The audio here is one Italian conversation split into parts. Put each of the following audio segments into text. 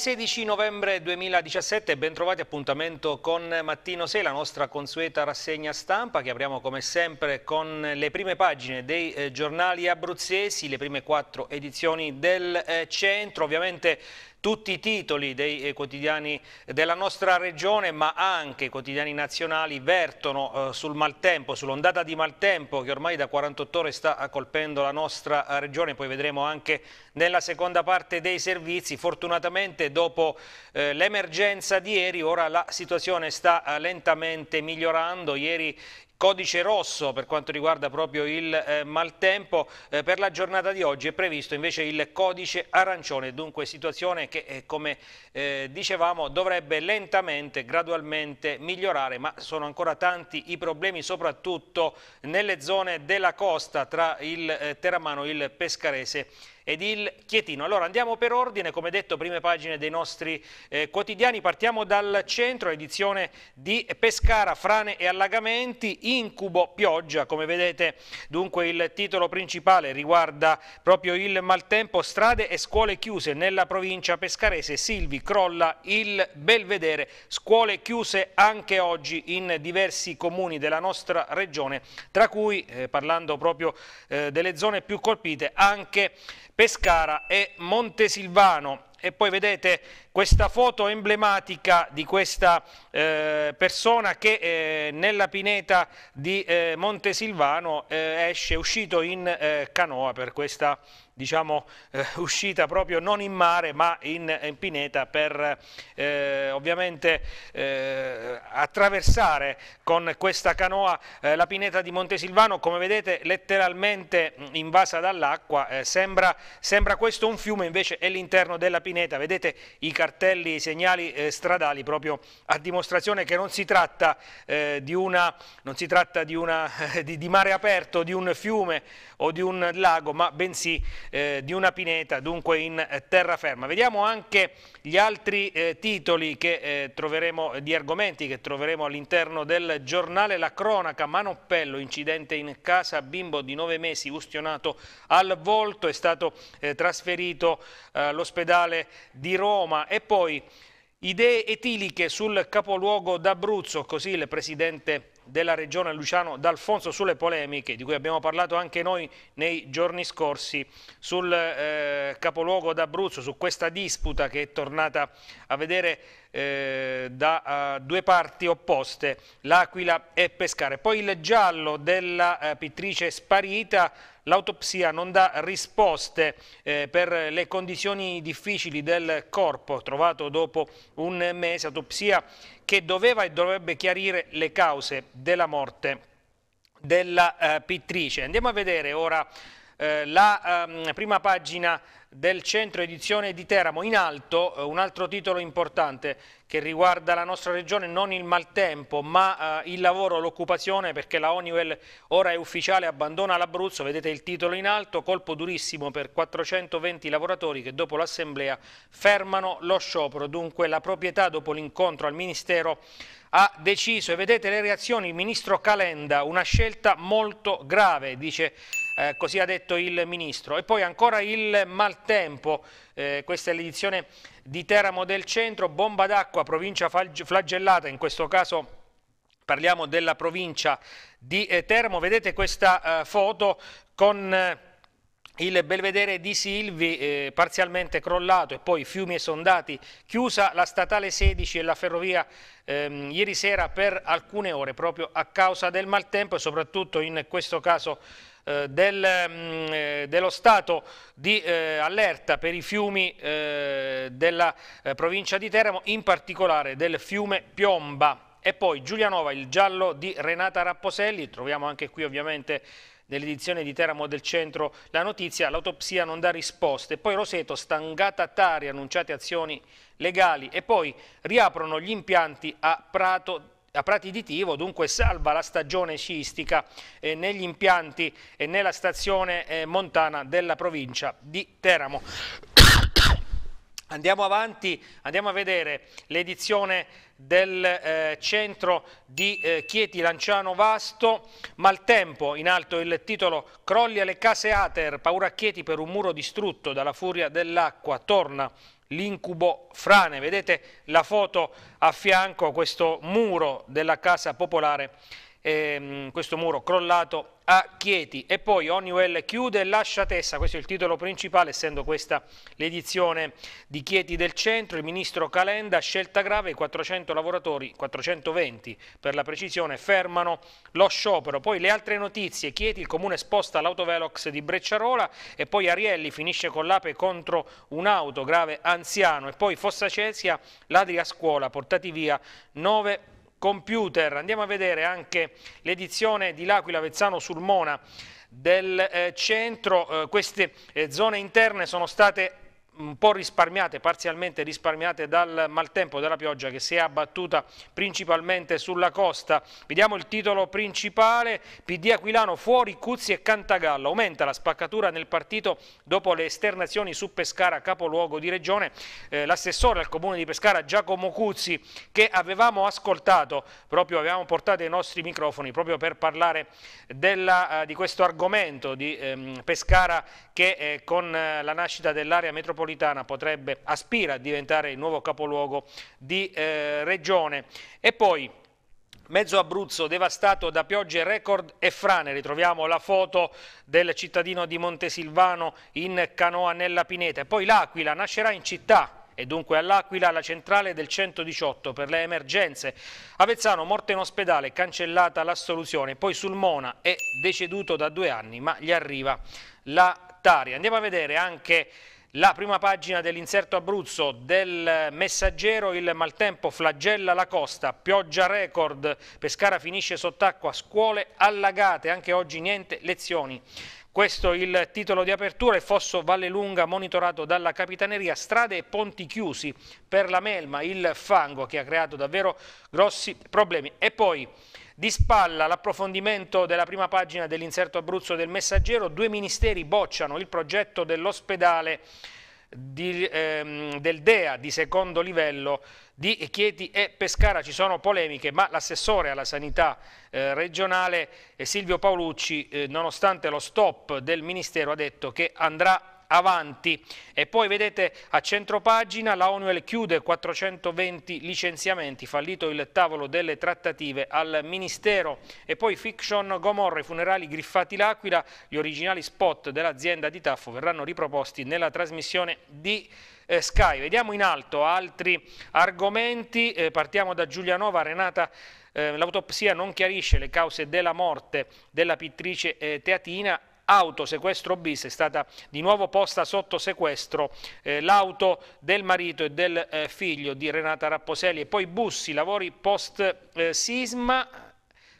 16 novembre 2017, ben trovati appuntamento con Mattino 6, la nostra consueta rassegna stampa che apriamo come sempre con le prime pagine dei eh, giornali abruzzesi, le prime quattro edizioni del eh, centro, ovviamente tutti i titoli dei eh, quotidiani eh, della nostra regione ma anche i quotidiani nazionali vertono eh, sul maltempo, sull'ondata di maltempo che ormai da 48 ore sta colpendo la nostra regione, poi vedremo anche nella seconda parte dei servizi. Fortunatamente dopo l'emergenza di ieri ora la situazione sta lentamente migliorando, ieri codice rosso per quanto riguarda proprio il eh, maltempo. Eh, per la giornata di oggi è previsto invece il codice arancione, dunque situazione che eh, come eh, dicevamo dovrebbe lentamente, gradualmente migliorare, ma sono ancora tanti i problemi soprattutto nelle zone della costa tra il eh, Teramano e il Pescarese ed il Chietino. Allora andiamo per ordine, come detto, prime pagine dei nostri eh, quotidiani. Partiamo dal centro, edizione di Pescara, frane e allagamenti, incubo pioggia. Come vedete dunque il titolo principale riguarda proprio il maltempo, strade e scuole chiuse nella provincia pescarese. Silvi crolla il Belvedere, scuole chiuse anche oggi in diversi comuni della nostra regione, tra cui, eh, parlando proprio eh, delle zone più colpite, anche Pescara e Montesilvano. E poi vedete questa foto emblematica di questa eh, persona che eh, nella pineta di eh, Montesilvano eh, esce uscito in eh, canoa per questa diciamo, eh, uscita proprio non in mare ma in, in pineta per ovviamente attraversare con questa canoa la pineta di Montesilvano come vedete letteralmente mm, invasa dall'acqua sembra, sembra questo un fiume invece è l'interno della pineta vedete i cartelli, segnali eh, stradali proprio a dimostrazione che non si tratta, eh, di, una, non si tratta di, una, di, di, mare aperto, di un fiume o di un lago, ma bensì eh, di una pineta, dunque in eh, terraferma. Vediamo anche gli altri eh, titoli che, eh, troveremo, eh, di argomenti che troveremo all'interno del giornale La Cronaca, Manoppello, incidente in casa, bimbo di nove mesi ustionato al volto, è stato eh, trasferito eh, all'ospedale di Roma e poi idee etiliche sul capoluogo d'Abruzzo, così il presidente della Regione Luciano D'Alfonso sulle polemiche di cui abbiamo parlato anche noi nei giorni scorsi sul eh, capoluogo d'Abruzzo, su questa disputa che è tornata a vedere eh, da eh, due parti opposte, L'Aquila e Pescare. Poi il giallo della eh, pittrice sparita, l'autopsia non dà risposte eh, per le condizioni difficili del corpo trovato dopo un mese, autopsia che doveva e dovrebbe chiarire le cause della morte della eh, pittrice. Andiamo a vedere ora la ehm, prima pagina del centro edizione di Teramo. In alto eh, un altro titolo importante che riguarda la nostra regione, non il maltempo, ma eh, il lavoro, l'occupazione, perché la Honeywell ora è ufficiale, abbandona l'Abruzzo, vedete il titolo in alto, colpo durissimo per 420 lavoratori che dopo l'assemblea fermano lo sciopero. Dunque la proprietà dopo l'incontro al Ministero ha deciso e vedete le reazioni, il Ministro Calenda, una scelta molto grave, dice eh, così ha detto il Ministro. E poi ancora il maltempo eh, questa è l'edizione di Teramo del Centro, bomba d'acqua, provincia flagellata, in questo caso parliamo della provincia di eh, Teramo, vedete questa eh, foto con... Eh, il belvedere di Silvi eh, parzialmente crollato e poi fiumi e sondati, chiusa la statale 16 e la ferrovia ehm, ieri sera per alcune ore proprio a causa del maltempo e soprattutto in questo caso eh, del, mh, mm, eh, dello stato di eh, allerta per i fiumi eh, della eh, provincia di Teramo, in particolare del fiume Piomba. E poi Giulianova, il giallo di Renata Rapposelli, troviamo anche qui ovviamente nell'edizione di Teramo del Centro la notizia, l'autopsia non dà risposte. Poi Roseto, stangata Tari, annunciate azioni legali e poi riaprono gli impianti a Prato Prati di Tivo dunque salva la stagione sciistica eh, negli impianti e eh, nella stazione eh, montana della provincia di Teramo. Andiamo avanti, andiamo a vedere l'edizione del eh, centro di eh, Chieti Lanciano Vasto, maltempo in alto il titolo Crolli alle case Ater, paura a Chieti per un muro distrutto dalla furia dell'acqua, torna l'incubo frane. Vedete la foto a fianco a questo muro della Casa Popolare ehm, questo muro crollato a Chieti. E poi Honeywell chiude e lascia Tessa, questo è il titolo principale, essendo questa l'edizione di Chieti del Centro. Il ministro Calenda, scelta grave, i 400 lavoratori, 420 per la precisione, fermano lo sciopero. Poi le altre notizie, Chieti, il comune sposta l'autovelox di Brecciarola e poi Arielli finisce con l'ape contro un'auto, grave anziano. E poi Fossacesia, ladri a scuola, portati via 9 computer. Andiamo a vedere anche l'edizione di L'Aquila Vezzano sul Mona del eh, centro. Eh, queste eh, zone interne sono state un po' risparmiate, parzialmente risparmiate dal maltempo della pioggia che si è abbattuta principalmente sulla costa. Vediamo il titolo principale, PD Aquilano fuori Cuzzi e Cantagallo, aumenta la spaccatura nel partito dopo le esternazioni su Pescara, capoluogo di regione, eh, l'assessore al comune di Pescara Giacomo Cuzzi che avevamo ascoltato, proprio avevamo portato i nostri microfoni proprio per parlare della, eh, di questo argomento di ehm, Pescara che eh, con eh, la nascita dell'area metropolitana metropolitana potrebbe, aspira a diventare il nuovo capoluogo di eh, regione. E poi Mezzo Abruzzo devastato da piogge record e frane. Ritroviamo la foto del cittadino di Montesilvano in canoa nella pineta. E poi l'Aquila nascerà in città e dunque all'Aquila la centrale del 118 per le emergenze. Avezzano morte in ospedale, cancellata l'assoluzione, poi Sulmona è deceduto da due anni ma gli arriva la Taria. Andiamo a vedere anche la prima pagina dell'inserto Abruzzo del messaggero, il maltempo flagella la costa, pioggia record, Pescara finisce sott'acqua, scuole allagate, anche oggi niente lezioni. Questo è il titolo di apertura e Fosso Vallelunga monitorato dalla Capitaneria, strade e ponti chiusi per la melma, il fango che ha creato davvero grossi problemi. E poi di spalla l'approfondimento della prima pagina dell'inserto Abruzzo del Messaggero, due ministeri bocciano il progetto dell'ospedale ehm, del DEA di secondo livello di Chieti e Pescara ci sono polemiche ma l'assessore alla sanità eh, regionale eh, Silvio Paolucci eh, nonostante lo stop del ministero ha detto che andrà avanti. E poi vedete a centro pagina la Onuel chiude 420 licenziamenti, fallito il tavolo delle trattative al Ministero. E poi fiction Gomorra, i funerali griffati l'Aquila, gli originali spot dell'azienda di Taffo verranno riproposti nella trasmissione di eh, Sky. Vediamo in alto altri argomenti, eh, partiamo da Giulianova, Renata eh, L'autopsia non chiarisce le cause della morte della pittrice teatina auto sequestro bis, è stata di nuovo posta sotto sequestro eh, l'auto del marito e del eh, figlio di Renata Rapposelli e poi Bussi, lavori post eh, sisma.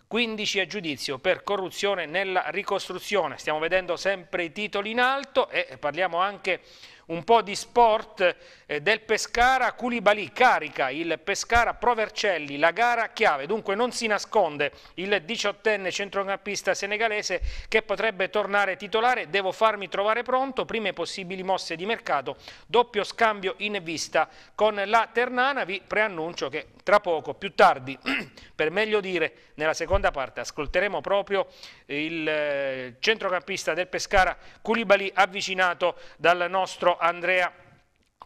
15 a giudizio per corruzione nella ricostruzione. Stiamo vedendo sempre i titoli in alto e parliamo anche un po' di sport eh, del Pescara Culibali carica il Pescara Provercelli, la gara chiave, dunque non si nasconde il diciottenne centrocampista senegalese che potrebbe tornare titolare, devo farmi trovare pronto, prime possibili mosse di mercato, doppio scambio in vista con la Ternana, vi preannuncio che tra poco, più tardi, per meglio dire, nella seconda parte ascolteremo proprio il eh, centrocampista del Pescara Culibali avvicinato dal nostro Andrea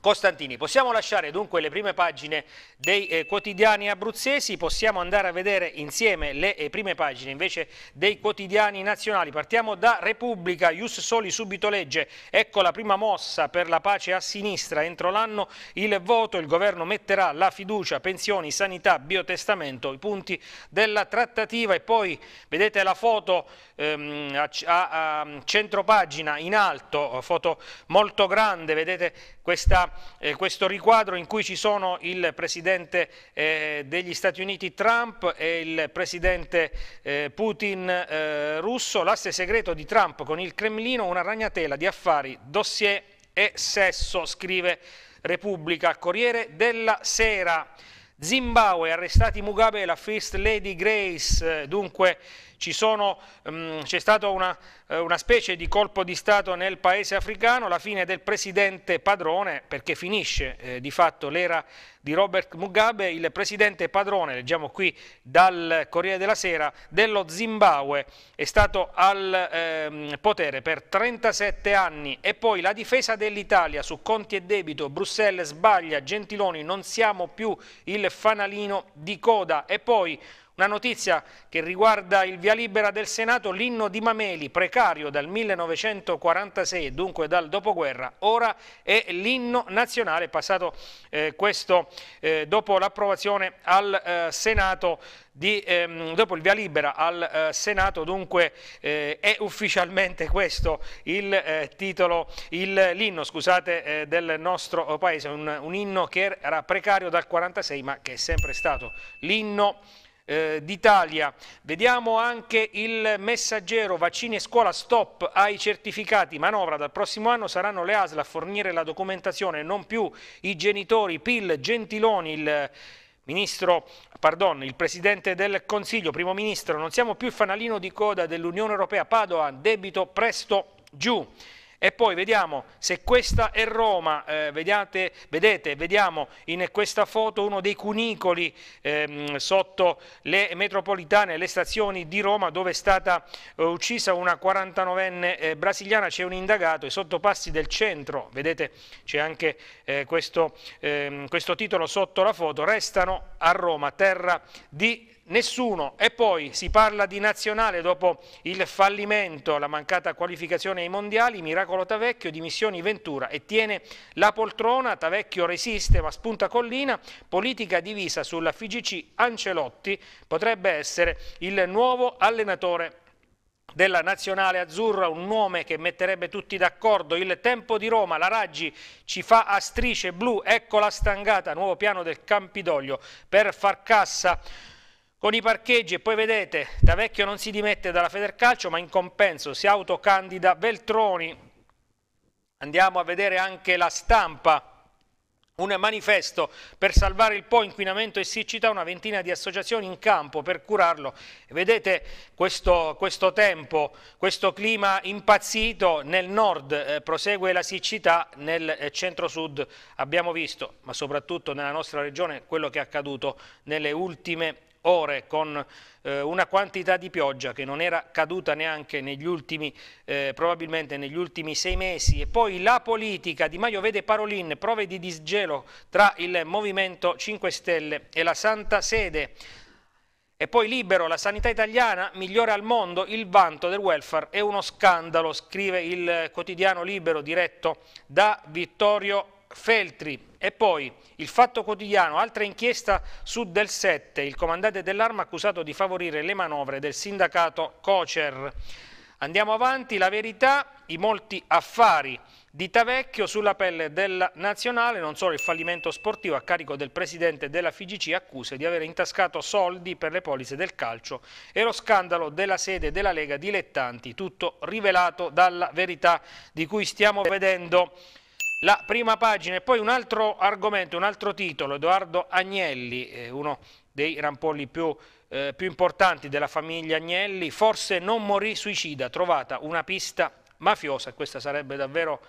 Costantini, possiamo lasciare dunque le prime pagine dei eh, quotidiani abruzzesi, possiamo andare a vedere insieme le eh, prime pagine invece dei quotidiani nazionali. Partiamo da Repubblica, Ius Soli subito legge, ecco la prima mossa per la pace a sinistra, entro l'anno il voto, il governo metterà la fiducia, pensioni, sanità, biotestamento, i punti della trattativa e poi vedete la foto ehm, a, a, a centropagina in alto, foto molto grande, vedete questa eh, questo riquadro in cui ci sono il Presidente eh, degli Stati Uniti Trump e il Presidente eh, Putin eh, russo, l'asse segreto di Trump con il Cremlino, una ragnatela di affari, dossier e sesso, scrive Repubblica, Corriere della Sera. Zimbabwe, arrestati Mugabe e la First Lady Grace, eh, dunque Mm, c'è stato una, eh, una, specie di colpo di Stato nel paese africano, la fine del presidente padrone, perché finisce eh, di fatto l'era di Robert Mugabe, il presidente padrone, leggiamo qui dal Corriere della Sera, dello Zimbabwe è stato al eh, potere per 37 anni e poi la difesa dell'Italia su conti e debito, Bruxelles sbaglia, Gentiloni non siamo più il fanalino di coda e poi una notizia che riguarda il via libera del Senato, l'inno di Mameli, precario dal 1946, dunque dal dopoguerra, ora è l'inno nazionale, passato eh, questo eh, dopo l'approvazione al eh, Senato, di, ehm, dopo il via libera al eh, Senato, dunque eh, è ufficialmente questo il eh, titolo, l'inno scusate, del nostro paese, un, un inno che era precario dal 1946 ma che è sempre stato l'inno nazionale. Eh, d'Italia. Vediamo anche il messaggero, vaccini e scuola, stop ai certificati, manovra, dal prossimo anno saranno le ASL a fornire la documentazione, non più i genitori, PIL, Gentiloni, il... Ministro, pardon, il Presidente del Consiglio, Primo Ministro, non siamo più il fanalino di coda dell'Unione Europea, Padoan, debito presto giù. E poi vediamo se questa è Roma, eh, vediate, vedete, vediamo in questa foto uno dei cunicoli ehm, sotto le metropolitane, le stazioni di Roma dove è stata eh, uccisa una 49enne eh, brasiliana, c'è un indagato, i sottopassi del centro, vedete c'è anche eh, questo, ehm, questo titolo sotto la foto, restano a Roma, terra di nessuno. E poi si parla di nazionale dopo il fallimento, la mancata qualificazione ai mondiali, miracolo Tavecchio, dimissioni Ventura e tiene la poltrona, Tavecchio resiste ma spunta collina, politica divisa sulla FIGC Ancelotti potrebbe essere il nuovo allenatore della nazionale azzurra, un nome che metterebbe tutti d'accordo, il tempo di Roma, la Raggi ci fa a strisce blu, ecco la stangata, nuovo piano del Campidoglio per far cassa con i parcheggi e poi vedete da vecchio non si dimette dalla Federcalcio ma in compenso si autocandida Veltroni andiamo a vedere anche la stampa un manifesto per salvare il Po, inquinamento e siccità, una ventina di associazioni in campo per curarlo. Vedete questo, questo tempo, questo clima impazzito, nel nord eh, prosegue la siccità, nel eh, centro-sud abbiamo visto, ma soprattutto nella nostra regione, quello che è accaduto nelle ultime ore con eh, una quantità di pioggia che non era caduta neanche negli ultimi, eh, probabilmente negli ultimi sei mesi e poi la politica Di Maio vede Parolin, prove di disgelo tra il Movimento 5 Stelle e la Santa Sede e poi libero, la sanità italiana migliore al mondo, il vanto del welfare è uno scandalo, scrive il quotidiano libero diretto da Vittorio Feltri. E poi il fatto quotidiano, altra inchiesta su Del 7, il comandante dell'arma accusato di favorire le manovre del sindacato Cocer. Andiamo avanti, la verità, i molti affari di Tavecchio sulla pelle della nazionale, non solo il fallimento sportivo a carico del presidente della FIGC accuse di aver intascato soldi per le polizze del calcio e lo scandalo della sede della Lega Dilettanti, tutto rivelato dalla verità di cui stiamo vedendo la prima pagina e poi un altro argomento, un altro titolo, Edoardo Agnelli, eh, uno dei rampolli più, eh, più importanti della famiglia Agnelli, forse non morì suicida, trovata una pista mafiosa, questa sarebbe davvero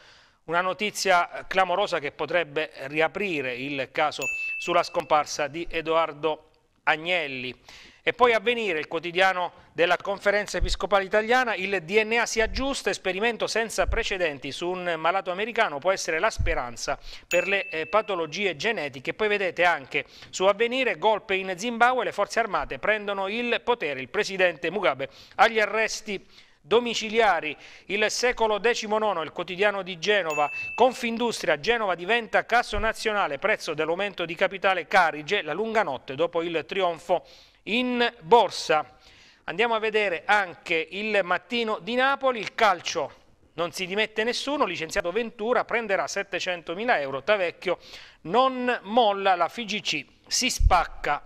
una notizia clamorosa che potrebbe riaprire il caso sulla scomparsa di Edoardo Agnelli. E poi avvenire il quotidiano della conferenza episcopale italiana, il DNA si aggiusta, esperimento senza precedenti su un malato americano, può essere la speranza per le eh, patologie genetiche. Poi vedete anche su avvenire golpe in Zimbabwe, le forze armate prendono il potere, il presidente Mugabe agli arresti domiciliari, il secolo XIX, il quotidiano di Genova, Confindustria, Genova diventa casso nazionale, prezzo dell'aumento di capitale Carige, la lunga notte dopo il trionfo in borsa. Andiamo a vedere anche il mattino di Napoli, il calcio non si dimette nessuno, licenziato Ventura prenderà 700.000 euro, Tavecchio non molla la FIGC, si spacca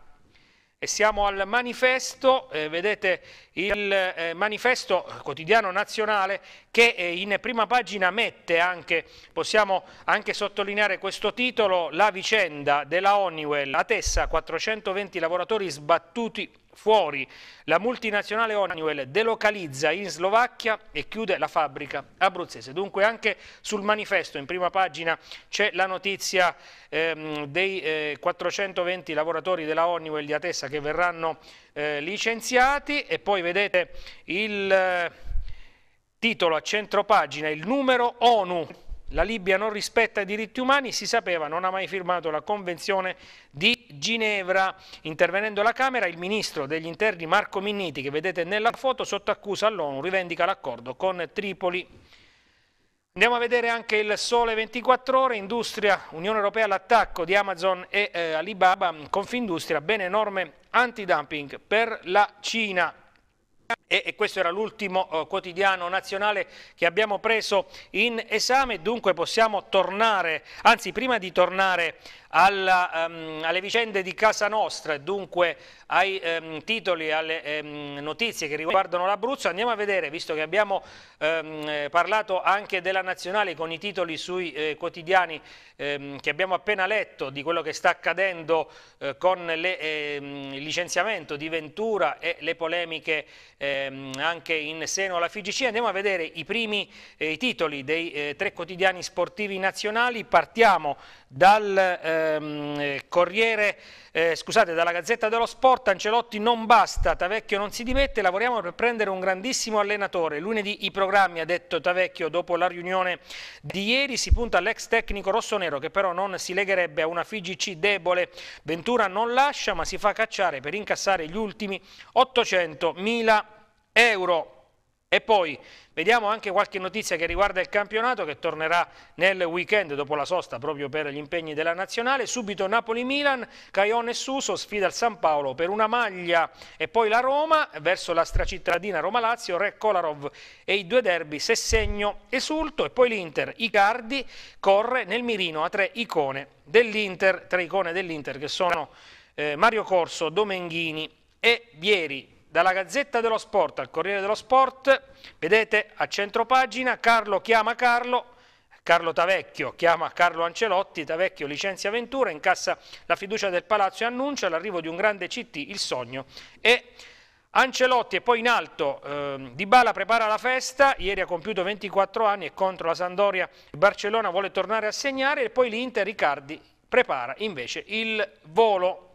e siamo al manifesto, eh, vedete il eh, manifesto quotidiano nazionale che eh, in prima pagina mette anche, possiamo anche sottolineare questo titolo, la vicenda della Honeywell, la Tessa 420 lavoratori sbattuti fuori. La multinazionale Honeywell delocalizza in Slovacchia e chiude la fabbrica abruzzese. Dunque anche sul manifesto in prima pagina c'è la notizia ehm, dei eh, 420 lavoratori della Honeywell di Atessa che verranno eh, licenziati e poi vedete il eh, titolo a centro pagina, il numero ONU la Libia non rispetta i diritti umani, si sapeva, non ha mai firmato la Convenzione di Ginevra. Intervenendo alla Camera, il ministro degli interni Marco Minniti, che vedete nella foto, sotto accusa all'ONU, rivendica l'accordo con Tripoli. Andiamo a vedere anche il sole 24 ore, Industria, Unione Europea l'attacco di Amazon e eh, Alibaba, Confindustria, bene norme antidumping per la Cina. E, questo era l'ultimo eh, quotidiano nazionale che abbiamo preso in esame, dunque possiamo tornare, anzi prima di tornare alla, um, alle vicende di Casa Nostra e dunque ai um, titoli, alle um, notizie che riguardano l'Abruzzo, andiamo a vedere, visto che abbiamo parlato anche della Nazionale con i titoli sui eh, quotidiani ehm, che abbiamo appena letto, di quello che sta accadendo eh, con le, ehm, il licenziamento di Ventura e le polemiche ehm, anche in seno alla FIGC, andiamo a vedere i primi eh, titoli dei eh, tre quotidiani sportivi nazionali, partiamo dal ehm, Corriere, eh, scusate, dalla Gazzetta dello Sport, Ancelotti non basta, Tavecchio non si dimette, lavoriamo per prendere un grandissimo allenatore. Lunedì i programmi, ha detto Tavecchio dopo la riunione di ieri, si punta all'ex tecnico rossonero che però non si legherebbe a una FIGC debole. Ventura non lascia ma si fa cacciare per incassare gli ultimi 800.000 euro. E poi vediamo anche qualche notizia che riguarda il campionato che tornerà nel weekend dopo la sosta proprio per gli impegni della Nazionale. Subito Napoli-Milan, Caione e Suso sfida il San Paolo per una maglia e poi la Roma verso la stracittadina Roma-Lazio, Re Kolarov e i due derby Sessegno esulto e poi l'Inter. Icardi corre nel mirino a tre icone dell'Inter, tre icone dell'Inter che sono eh, Mario Corso, Domenghini e Vieri dalla Gazzetta dello Sport al Corriere dello Sport, vedete a centro pagina Carlo chiama Carlo, Carlo Tavecchio chiama Carlo Ancelotti, Tavecchio licenzia Ventura, incassa la fiducia del Palazzo e annuncia l'arrivo di un grande CT, il sogno. E Ancelotti e poi in alto eh, Di Bala prepara la festa, ieri ha compiuto 24 anni e contro la Sandoria Barcellona vuole tornare a segnare e poi l'Inter Riccardi prepara invece il volo.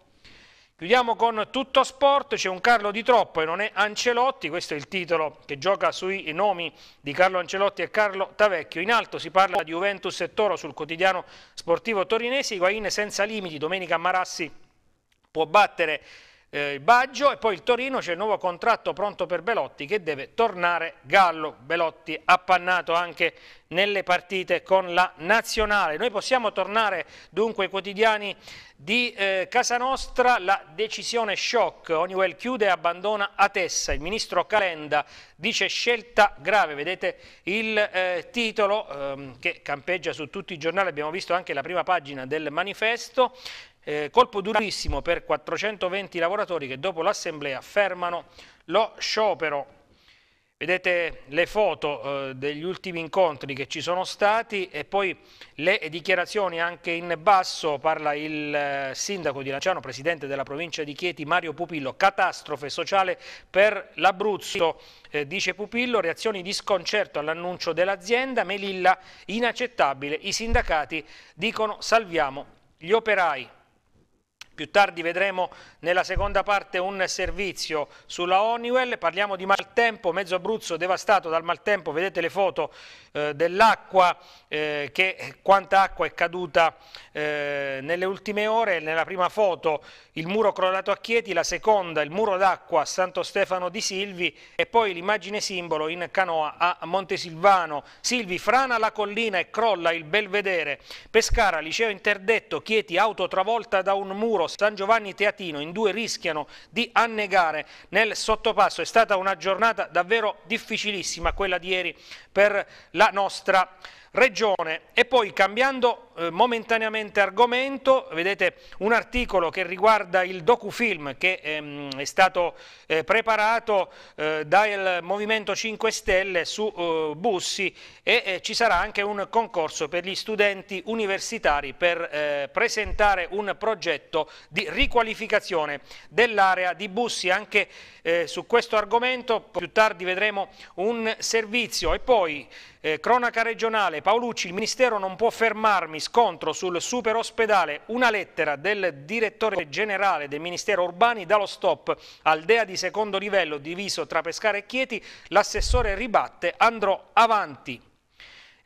Chiudiamo con tutto sport, c'è un Carlo di troppo e non è Ancelotti, questo è il titolo che gioca sui nomi di Carlo Ancelotti e Carlo Tavecchio. In alto si parla di Juventus e Toro sul quotidiano sportivo torinese, Guain senza limiti, domenica Marassi può battere eh, Baggio e poi il Torino c'è il nuovo contratto pronto per Belotti che deve tornare Gallo, Belotti appannato anche nelle partite con la nazionale. Noi possiamo tornare dunque ai quotidiani di eh, Casa Nostra, la decisione shock, Honeywell chiude e abbandona a Tessa, il ministro Calenda dice scelta grave, vedete il eh, titolo ehm, che campeggia su tutti i giornali, abbiamo visto anche la prima pagina del manifesto, eh, colpo durissimo per 420 lavoratori che dopo l'assemblea fermano lo sciopero. Vedete le foto eh, degli ultimi incontri che ci sono stati e poi le dichiarazioni anche in basso parla il eh, sindaco di Lanciano, presidente della provincia di Chieti, Mario Pupillo, catastrofe sociale per l'Abruzzo, eh, dice Pupillo, reazioni di sconcerto all'annuncio dell'azienda, Melilla inaccettabile, i sindacati dicono salviamo gli operai. Più tardi vedremo nella seconda parte un servizio sulla Honeywell, parliamo di maltempo, mezzo Abruzzo devastato dal maltempo, vedete le foto eh, dell'acqua, eh, quanta acqua è caduta eh, nelle ultime ore, nella prima foto il muro crollato a Chieti, la seconda il muro d'acqua a Santo Stefano di Silvi e poi l'immagine simbolo in canoa a Montesilvano. Silvi frana la collina e crolla il belvedere, Pescara, liceo interdetto, Chieti, auto travolta da un muro, Lavoro, San Giovanni Teatino, in due rischiano di annegare nel sottopasso. È stata una giornata davvero difficilissima quella di ieri per la nostra regione. E poi cambiando eh, momentaneamente argomento, vedete un articolo che riguarda il docufilm che ehm, è stato eh, preparato eh, dal Movimento 5 Stelle su eh, Bussi e eh, ci sarà anche un concorso per gli studenti universitari per eh, presentare un progetto di riqualificazione dell'area di Bussi. Anche su questo argomento più tardi vedremo un servizio e poi cronaca regionale Paolucci, il Ministero non può fermarmi scontro sul super ospedale una lettera del direttore generale del Ministero Urbani dallo stop al DEA di secondo livello diviso tra Pescara e Chieti, l'assessore ribatte andrò avanti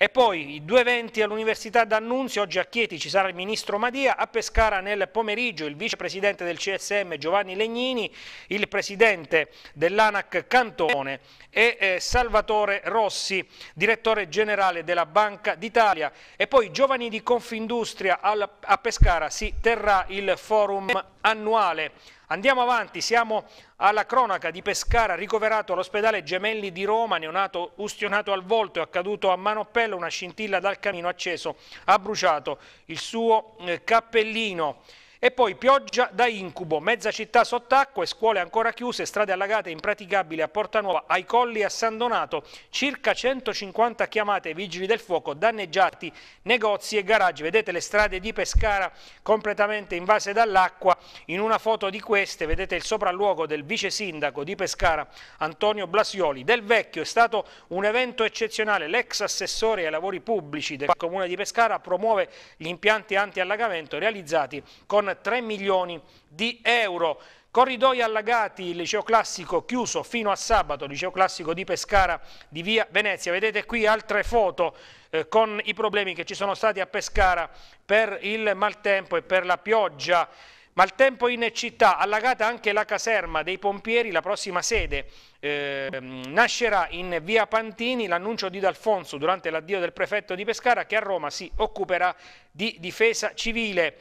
e poi i due eventi all'Università d'Annunzio, oggi a Chieti ci sarà il ministro Madia, a Pescara nel pomeriggio il vicepresidente del CSM Giovanni Legnini, il presidente dell'ANAC Cantone e eh, Salvatore Rossi, direttore generale della Banca d'Italia. E poi giovani di Confindustria al, a Pescara si terrà il forum annuale Andiamo avanti, siamo alla cronaca di Pescara, ricoverato all'ospedale Gemelli di Roma, neonato ustionato al volto e accaduto a Manoppello, una scintilla dal camino acceso ha bruciato il suo eh, cappellino. E poi pioggia da incubo, mezza città sott'acqua e scuole ancora chiuse, strade allagate impraticabili a Porta Nuova, ai colli a San Donato, circa 150 chiamate ai vigili del fuoco, danneggiati negozi e garaggi. Vedete le strade di Pescara completamente invase dall'acqua, in una foto di queste vedete il sopralluogo del vice sindaco di Pescara Antonio Blasioli. Del Vecchio è stato un evento eccezionale, l'ex assessore ai lavori pubblici del comune di Pescara promuove gli impianti anti-allagamento realizzati con 3 milioni di euro. Corridoi allagati, liceo classico chiuso fino a sabato, liceo classico di Pescara di via Venezia. Vedete qui altre foto eh, con i problemi che ci sono stati a Pescara per il maltempo e per la pioggia. Maltempo in città, allagata anche la caserma dei pompieri, la prossima sede eh, nascerà in via Pantini, l'annuncio di D'Alfonso durante l'addio del prefetto di Pescara che a Roma si occuperà di difesa civile.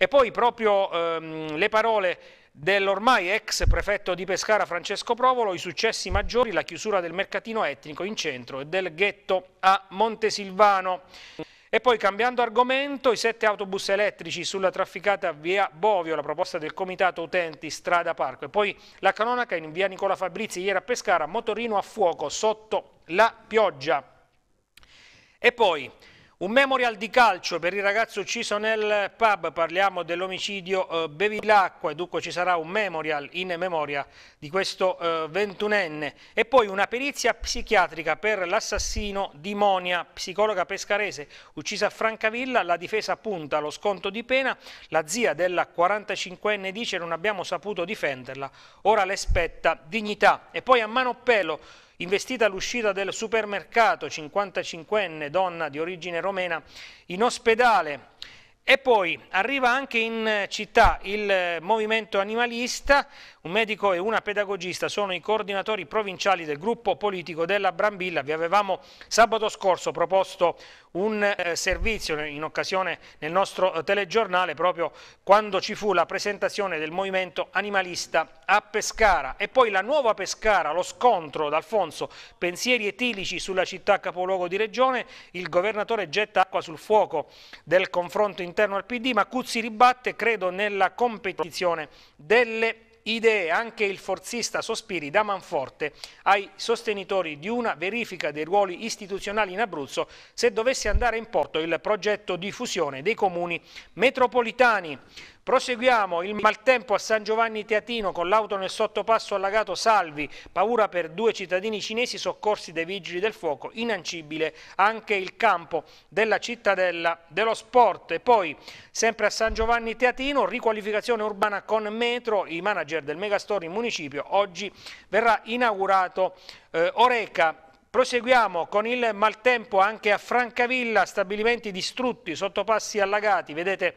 E poi proprio ehm, le parole dell'ormai ex prefetto di Pescara Francesco Provolo, i successi maggiori, la chiusura del mercatino etnico in centro e del ghetto a Montesilvano. E poi cambiando argomento, i sette autobus elettrici sulla trafficata via Bovio, la proposta del comitato utenti Strada Parco. E poi la canonaca in via Nicola Fabrizi ieri a Pescara, motorino a fuoco sotto la pioggia. E poi un memorial di calcio per il ragazzo ucciso nel pub, parliamo dell'omicidio eh, Bevilacqua e dunque ci sarà un memorial in memoria di questo eh, ventunenne eh, e poi una perizia psichiatrica per l'assassino di Monia, psicologa pescarese uccisa a Francavilla, la difesa punta allo sconto di pena, la zia della 45enne dice non abbiamo saputo difenderla, ora le spetta dignità e poi a mano pelo investita all'uscita del supermercato, 55enne, donna di origine romena, in ospedale e poi arriva anche in città il eh, movimento animalista, un medico e una pedagogista sono i coordinatori provinciali del gruppo politico della Brambilla. Vi avevamo sabato scorso proposto un eh, servizio eh, in occasione nel nostro telegiornale proprio quando ci fu la presentazione del movimento animalista a Pescara e poi la nuova Pescara, lo scontro d'Alfonso, pensieri etilici sulla città capoluogo di regione, il governatore getta acqua sul fuoco del confronto interno all'interno al PD, ma Cuzzi ribatte, credo, nella competizione delle idee anche il forzista Sospiri da Manforte ai sostenitori di una verifica dei ruoli istituzionali in Abruzzo se dovesse andare in porto il progetto di fusione dei comuni metropolitani. Proseguiamo il maltempo a San Giovanni Teatino con l'auto nel sottopasso allagato Salvi, paura per due cittadini cinesi soccorsi dai vigili del fuoco, inancibile anche il campo della cittadella dello sport. E poi sempre a San Giovanni Teatino, riqualificazione urbana con metro, i manager del megastore in municipio, oggi verrà inaugurato eh, Oreca Proseguiamo con il maltempo anche a Francavilla, stabilimenti distrutti, sottopassi allagati, vedete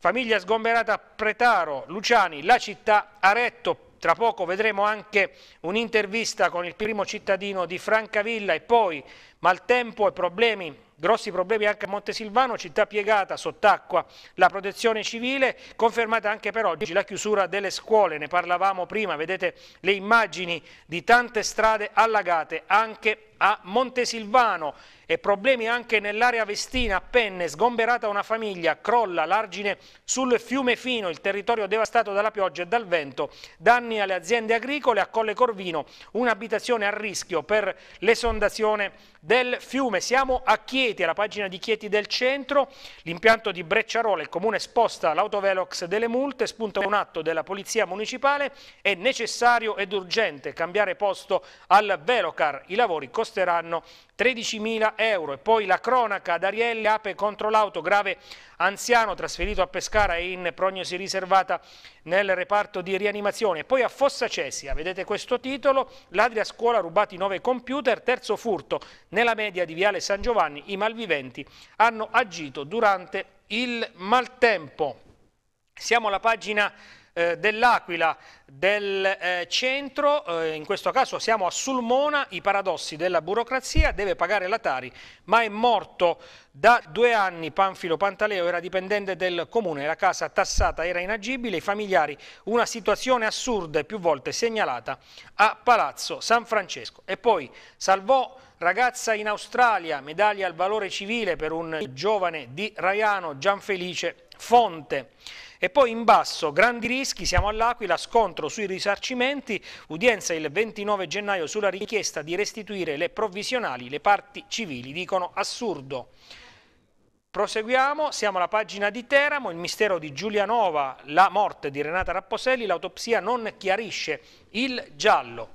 famiglia sgomberata a Pretaro, Luciani, la città, Aretto, tra poco vedremo anche un'intervista con il primo cittadino di Francavilla e poi maltempo e problemi, grossi problemi anche a Montesilvano, città piegata, sott'acqua, la protezione civile, confermata anche per oggi la chiusura delle scuole, ne parlavamo prima, vedete le immagini di tante strade allagate anche a Montesilvano e problemi anche nell'area vestina, a Penne, sgomberata una famiglia, crolla l'argine sul fiume Fino, il territorio devastato dalla pioggia e dal vento, danni alle aziende agricole, a Colle Corvino un'abitazione a rischio per l'esondazione del fiume. Siamo a Chieti, alla pagina di Chieti del centro, l'impianto di Brecciarola, il comune sposta l'autovelox delle multe, spunta un atto della polizia municipale, è necessario ed urgente cambiare posto al Velocar, i lavori costanti costeranno 13.000 euro. E poi la cronaca ad Arielle, ape contro l'auto, grave anziano trasferito a Pescara e in prognosi riservata nel reparto di rianimazione. E poi a Fossa Cesia, vedete questo titolo, ladri a scuola rubati 9 computer, terzo furto nella media di Viale San Giovanni, i malviventi hanno agito durante il maltempo. Siamo alla pagina eh, dell'Aquila del eh, centro, eh, in questo caso siamo a Sulmona, i paradossi della burocrazia, deve pagare la Tari, ma è morto da due anni Panfilo Pantaleo, era dipendente del comune, la casa tassata era inagibile, i familiari una situazione assurda e più volte segnalata a Palazzo San Francesco. E poi salvò ragazza in Australia, medaglia al valore civile per un giovane di Raiano Gianfelice Fonte. E poi in basso, grandi rischi, siamo all'Aquila, scontro sui risarcimenti, udienza il 29 gennaio sulla richiesta di restituire le provvisionali, le parti civili dicono assurdo. Proseguiamo, siamo alla pagina di Teramo, il mistero di Giulianova, la morte di Renata Rapposelli, l'autopsia non chiarisce il giallo.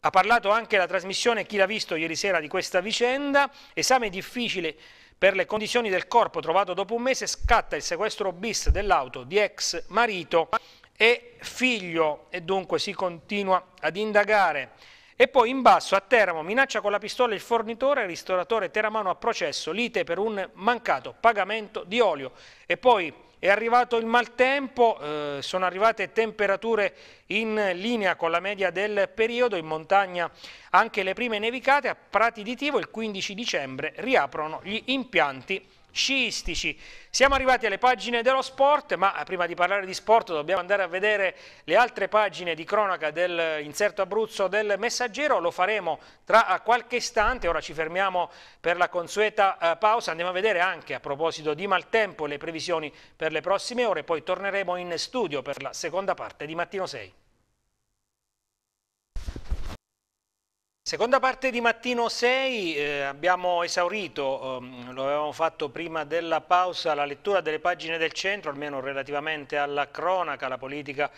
Ha parlato anche la trasmissione Chi l'ha visto ieri sera di questa vicenda, esame difficile per le condizioni del corpo trovato dopo un mese scatta il sequestro bis dell'auto di ex marito e figlio e dunque si continua ad indagare. E poi in basso a Teramo minaccia con la pistola il fornitore, ristoratore teramano a processo, lite per un mancato pagamento di olio. E poi è arrivato il maltempo, eh, sono arrivate temperature in linea con la media del periodo, in montagna anche le prime nevicate, a Prati di Tivo il 15 dicembre riaprono gli impianti sciistici. Siamo arrivati alle pagine dello sport, ma prima di parlare di sport dobbiamo andare a vedere le altre pagine di cronaca dell'inserto Abruzzo del Messaggero, lo faremo tra qualche istante, ora ci fermiamo per la consueta eh, pausa, andiamo a vedere anche a proposito di maltempo le previsioni per le prossime ore, poi torneremo in studio per la seconda parte di Mattino 6. Seconda parte di Mattino 6, eh, abbiamo esaurito, ehm, lo avevamo fatto prima della pausa, la lettura delle pagine del centro, almeno relativamente alla cronaca, alla politica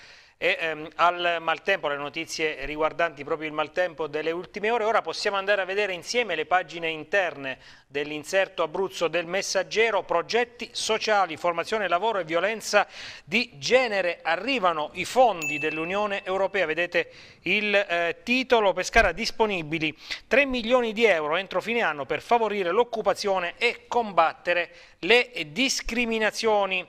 e ehm, al maltempo, le notizie riguardanti proprio il maltempo delle ultime ore, ora possiamo andare a vedere insieme le pagine interne dell'inserto Abruzzo del Messaggero, progetti sociali, formazione, lavoro e violenza di genere. Arrivano i fondi dell'Unione Europea, vedete il eh, titolo Pescara disponibili 3 milioni di euro entro fine anno per favorire l'occupazione e combattere le discriminazioni.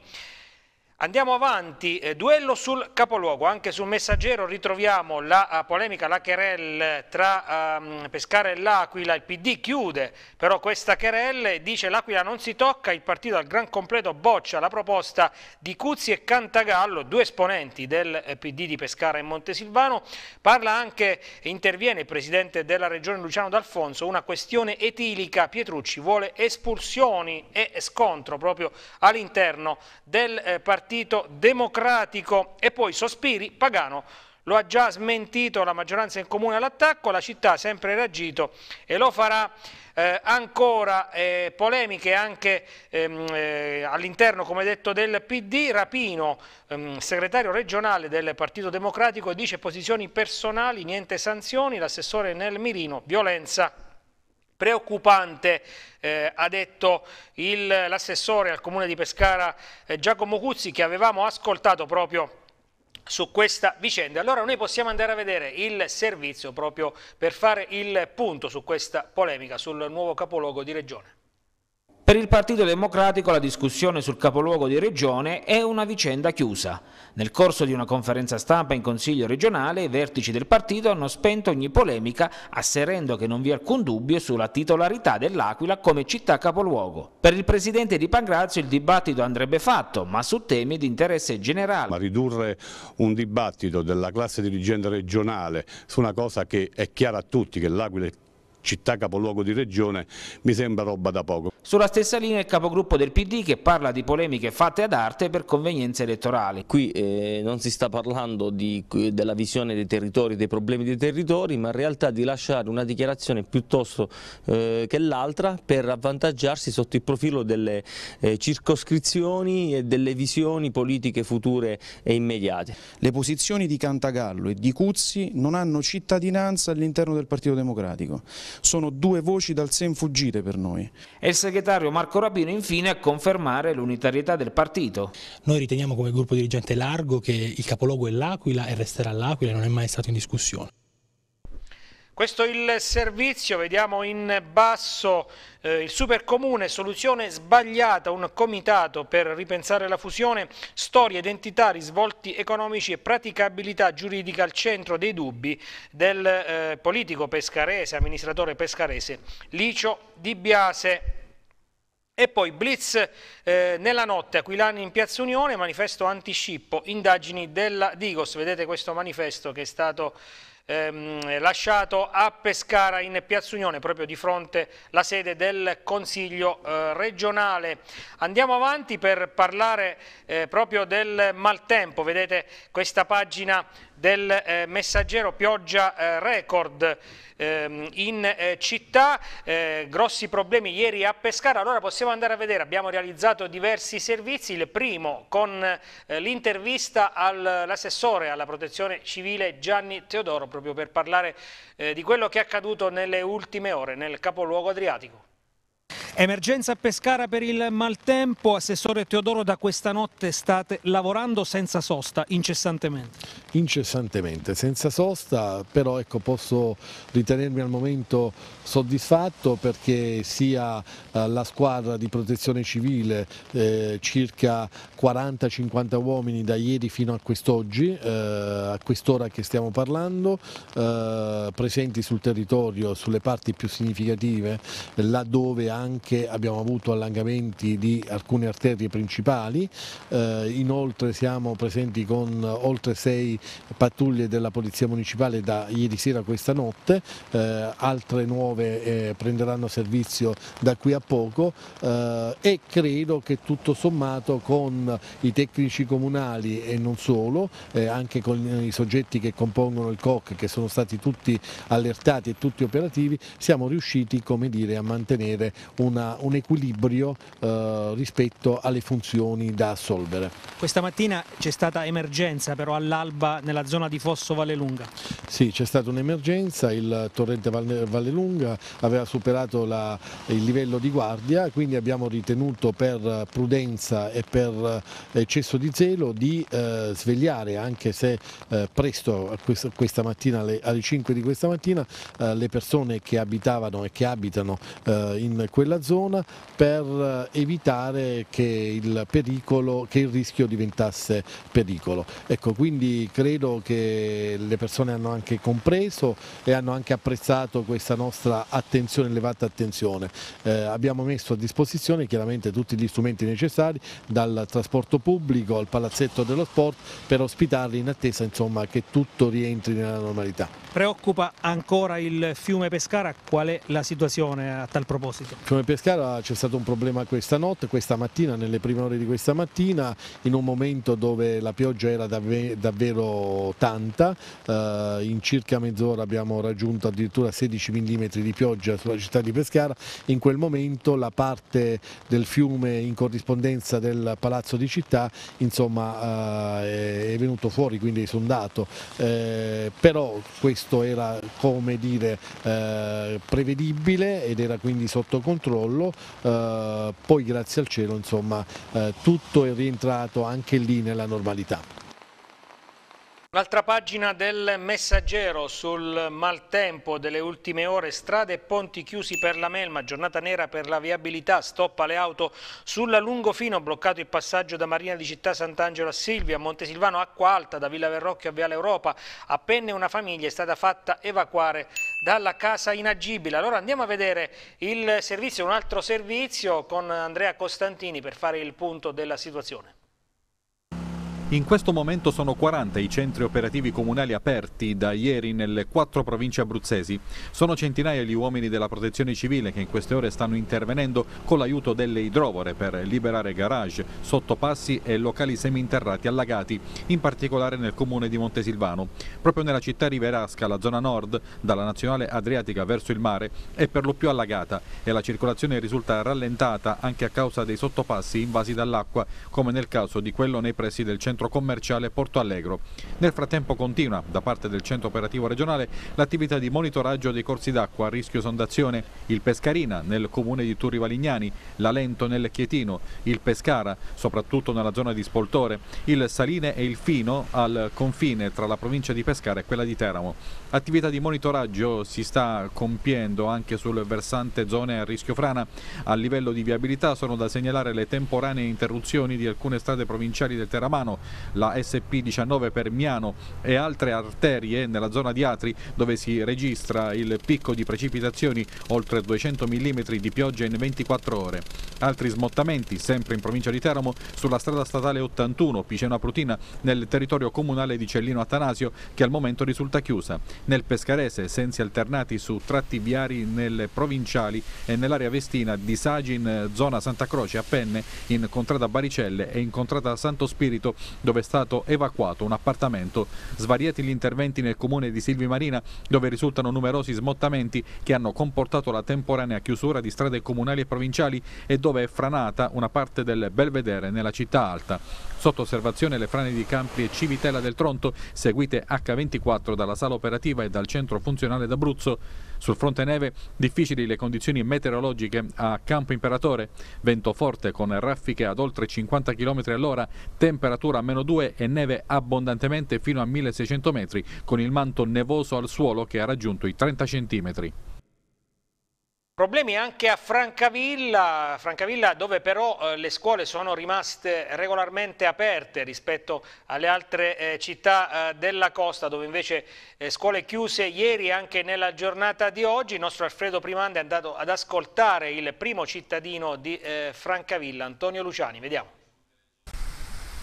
Andiamo avanti, eh, duello sul capoluogo, anche sul messaggero ritroviamo la uh, polemica, la querelle tra um, Pescara e l'Aquila, il PD chiude però questa querelle, dice l'Aquila non si tocca, il partito al gran completo boccia la proposta di Cuzzi e Cantagallo, due esponenti del eh, PD di Pescara e Montesilvano, parla anche, interviene il presidente della regione Luciano D'Alfonso, una questione etilica, Pietrucci vuole espulsioni e scontro proprio all'interno del eh, partito Partito Democratico. E poi sospiri, Pagano lo ha già smentito la maggioranza in comune all'attacco, la città ha sempre reagito e lo farà eh, ancora eh, polemiche anche ehm, eh, all'interno, come detto, del PD. Rapino, ehm, segretario regionale del Partito Democratico, dice posizioni personali, niente sanzioni, l'assessore nel mirino, violenza Preoccupante, eh, ha detto l'assessore al comune di Pescara eh, Giacomo Cuzzi che avevamo ascoltato proprio su questa vicenda. Allora noi possiamo andare a vedere il servizio proprio per fare il punto su questa polemica sul nuovo capoluogo di regione. Per il Partito Democratico la discussione sul capoluogo di regione è una vicenda chiusa. Nel corso di una conferenza stampa in Consiglio regionale i vertici del partito hanno spento ogni polemica asserendo che non vi è alcun dubbio sulla titolarità dell'Aquila come città capoluogo. Per il presidente di Pangrazio il dibattito andrebbe fatto, ma su temi di interesse generale. Ma ridurre un dibattito della classe dirigente regionale su una cosa che è chiara a tutti che l'Aquila è città capoluogo di regione, mi sembra roba da poco. Sulla stessa linea il capogruppo del PD che parla di polemiche fatte ad arte per convenienze elettorali. Qui eh, non si sta parlando di, della visione dei territori, dei problemi dei territori, ma in realtà di lasciare una dichiarazione piuttosto eh, che l'altra per avvantaggiarsi sotto il profilo delle eh, circoscrizioni e delle visioni politiche future e immediate. Le posizioni di Cantagallo e di Cuzzi non hanno cittadinanza all'interno del Partito Democratico sono due voci dal sen fuggite per noi. E il segretario Marco Rabino infine a confermare l'unitarietà del partito. Noi riteniamo come gruppo dirigente largo che il capoluogo è l'Aquila e resterà l'Aquila e non è mai stato in discussione. Questo è il servizio, vediamo in basso eh, il supercomune, soluzione sbagliata, un comitato per ripensare la fusione, storia, identità, risvolti economici e praticabilità giuridica al centro dei dubbi del eh, politico pescarese, amministratore pescarese Licio Di Biase. E poi blitz eh, nella notte, Aquilani in Piazza Unione, manifesto antiscippo, indagini della Digos. Vedete questo manifesto che è stato ehm, lasciato a Pescara in Piazza Unione, proprio di fronte alla sede del Consiglio eh, regionale. Andiamo avanti per parlare eh, proprio del maltempo, vedete questa pagina del eh, messaggero pioggia eh, record ehm, in eh, città, eh, grossi problemi ieri a Pescara, allora possiamo andare a vedere, abbiamo realizzato diversi servizi, il primo con eh, l'intervista all'assessore alla protezione civile Gianni Teodoro proprio per parlare di quello che è accaduto nelle ultime ore nel capoluogo adriatico. Emergenza a Pescara per il maltempo, Assessore Teodoro da questa notte state lavorando senza sosta, incessantemente? Incessantemente, senza sosta, però ecco, posso ritenermi al momento soddisfatto perché sia eh, la squadra di protezione civile, eh, circa 40-50 uomini da ieri fino a quest'oggi, eh, a quest'ora che stiamo parlando, eh, presenti sul territorio, sulle parti più significative, laddove anche abbiamo avuto allangamenti di alcune arterie principali, eh, inoltre siamo presenti con oltre 6 pattuglie della Polizia Municipale da ieri sera a questa notte, eh, altre 9 eh, prenderanno servizio da qui a poco eh, e credo che tutto sommato con i tecnici comunali e non solo, eh, anche con i soggetti che compongono il COC che sono stati tutti allertati e tutti operativi, siamo riusciti dire, a mantenere una, un equilibrio eh, rispetto alle funzioni da assolvere. Questa mattina c'è stata emergenza però all'alba nella zona di Fosso Vallelunga. Sì, c'è stata un'emergenza, il torrente Vallelunga aveva superato la, il livello di guardia, quindi abbiamo ritenuto per prudenza e per eh, eccesso di zelo di eh, svegliare anche se eh, presto questa mattina alle 5 di questa mattina le persone che abitavano e che abitano in quella zona per evitare che il, pericolo, che il rischio diventasse pericolo. Ecco, quindi credo che le persone hanno anche compreso e hanno anche apprezzato questa nostra attenzione, elevata attenzione. Eh, abbiamo messo a disposizione chiaramente tutti gli strumenti necessari dal trasporto trasporto pubblico, al palazzetto dello sport per ospitarli in attesa insomma, che tutto rientri nella normalità. Preoccupa ancora il fiume Pescara, qual è la situazione a tal proposito? Il Fiume Pescara c'è stato un problema questa notte, questa mattina, nelle prime ore di questa mattina, in un momento dove la pioggia era davvero, davvero tanta, eh, in circa mezz'ora abbiamo raggiunto addirittura 16 mm di pioggia sulla città di Pescara, in quel momento la parte del fiume in corrispondenza del palazzo prezzo di città insomma eh, è venuto fuori quindi è sondato eh, però questo era come dire eh, prevedibile ed era quindi sotto controllo eh, poi grazie al cielo insomma eh, tutto è rientrato anche lì nella normalità Un'altra pagina del messaggero sul maltempo delle ultime ore, strade e ponti chiusi per la melma, giornata nera per la viabilità, stoppa le auto sulla Lungofino, bloccato il passaggio da Marina di Città Sant'Angelo a Silvia, Montesilvano acqua alta, da Villa Verrocchio a Viale Europa, a Penne una famiglia è stata fatta evacuare dalla casa inagibile. Allora andiamo a vedere il servizio, un altro servizio con Andrea Costantini per fare il punto della situazione. In questo momento sono 40 i centri operativi comunali aperti da ieri nelle quattro province abruzzesi. Sono centinaia gli uomini della protezione civile che in queste ore stanno intervenendo con l'aiuto delle idrovore per liberare garage, sottopassi e locali seminterrati allagati, in particolare nel comune di Montesilvano. Proprio nella città riverasca, la zona nord, dalla nazionale Adriatica verso il mare, è per lo più allagata e la circolazione risulta rallentata anche a causa dei sottopassi invasi dall'acqua, come nel caso di quello nei pressi del centro centro commerciale Porto Allegro. Nel frattempo continua, da parte del centro operativo regionale, l'attività di monitoraggio dei corsi d'acqua a rischio sondazione, il Pescarina nel comune di Turri Valignani, l'Alento nel Chietino, il Pescara, soprattutto nella zona di Spoltore, il Saline e il Fino al confine tra la provincia di Pescara e quella di Teramo. Attività di monitoraggio si sta compiendo anche sul versante zone a rischio frana. A livello di viabilità sono da segnalare le temporanee interruzioni di alcune strade provinciali del Teramano, la SP19 per Miano e altre arterie nella zona di Atri dove si registra il picco di precipitazioni oltre 200 mm di pioggia in 24 ore. Altri smottamenti sempre in provincia di Teramo sulla strada statale 81 Piceno Prutina nel territorio comunale di Cellino Atanasio che al momento risulta chiusa. Nel Pescarese sensi alternati su tratti viari nelle provinciali e nell'area vestina di Sagin zona Santa Croce a Penne in contrada Baricelle e in contrada Santo Spirito dove è stato evacuato un appartamento. Svariati gli interventi nel comune di Silvi Marina, dove risultano numerosi smottamenti che hanno comportato la temporanea chiusura di strade comunali e provinciali e dove è franata una parte del Belvedere nella città alta. Sotto osservazione le frane di Campi e Civitella del Tronto, seguite H24 dalla sala operativa e dal centro funzionale d'Abruzzo, sul fronte neve difficili le condizioni meteorologiche a Campo Imperatore, vento forte con raffiche ad oltre 50 km all'ora, temperatura a meno 2 e neve abbondantemente fino a 1600 metri con il manto nevoso al suolo che ha raggiunto i 30 cm. Problemi anche a Francavilla, Francavilla dove però eh, le scuole sono rimaste regolarmente aperte rispetto alle altre eh, città eh, della costa dove invece eh, scuole chiuse ieri e anche nella giornata di oggi. Il nostro Alfredo Primande è andato ad ascoltare il primo cittadino di eh, Francavilla, Antonio Luciani. Vediamo.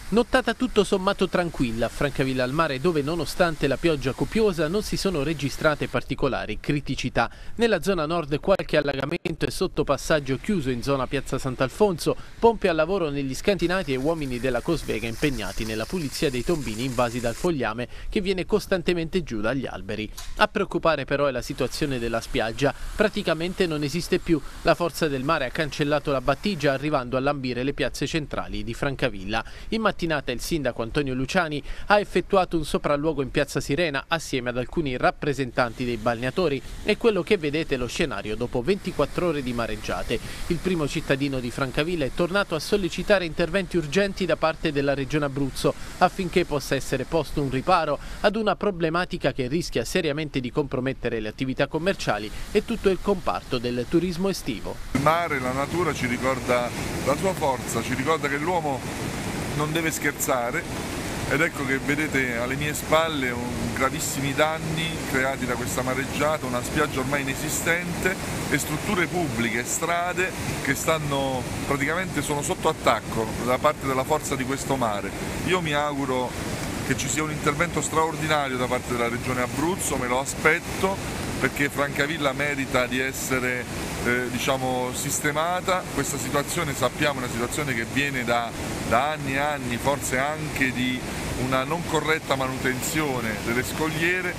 Nottata tutto sommato tranquilla a Francavilla al Mare dove nonostante la pioggia copiosa non si sono registrate particolari criticità. Nella zona nord qualche allagamento e sottopassaggio chiuso in zona Piazza Sant'Alfonso, pompe al lavoro negli scantinati e uomini della Cosvega impegnati nella pulizia dei tombini invasi dal fogliame che viene costantemente giù dagli alberi. A preoccupare però è la situazione della spiaggia, praticamente non esiste più, la forza del mare ha cancellato la battigia arrivando a lambire le piazze centrali di Francavilla. In mattinata il sindaco Antonio Luciani ha effettuato un sopralluogo in piazza Sirena assieme ad alcuni rappresentanti dei balneatori e quello che vedete è lo scenario dopo 24 ore di mareggiate. Il primo cittadino di Francavilla è tornato a sollecitare interventi urgenti da parte della regione Abruzzo affinché possa essere posto un riparo ad una problematica che rischia seriamente di compromettere le attività commerciali e tutto il comparto del turismo estivo. Il mare, la natura ci ricorda la sua forza, ci ricorda che l'uomo non deve scherzare ed ecco che vedete alle mie spalle gravissimi danni creati da questa mareggiata, una spiaggia ormai inesistente e strutture pubbliche, strade che stanno praticamente sono sotto attacco da parte della forza di questo mare. Io mi auguro che ci sia un intervento straordinario da parte della Regione Abruzzo, me lo aspetto, perché Francavilla merita di essere eh, diciamo, sistemata, questa situazione sappiamo è una situazione che viene da, da anni e anni, forse anche di una non corretta manutenzione delle scogliere,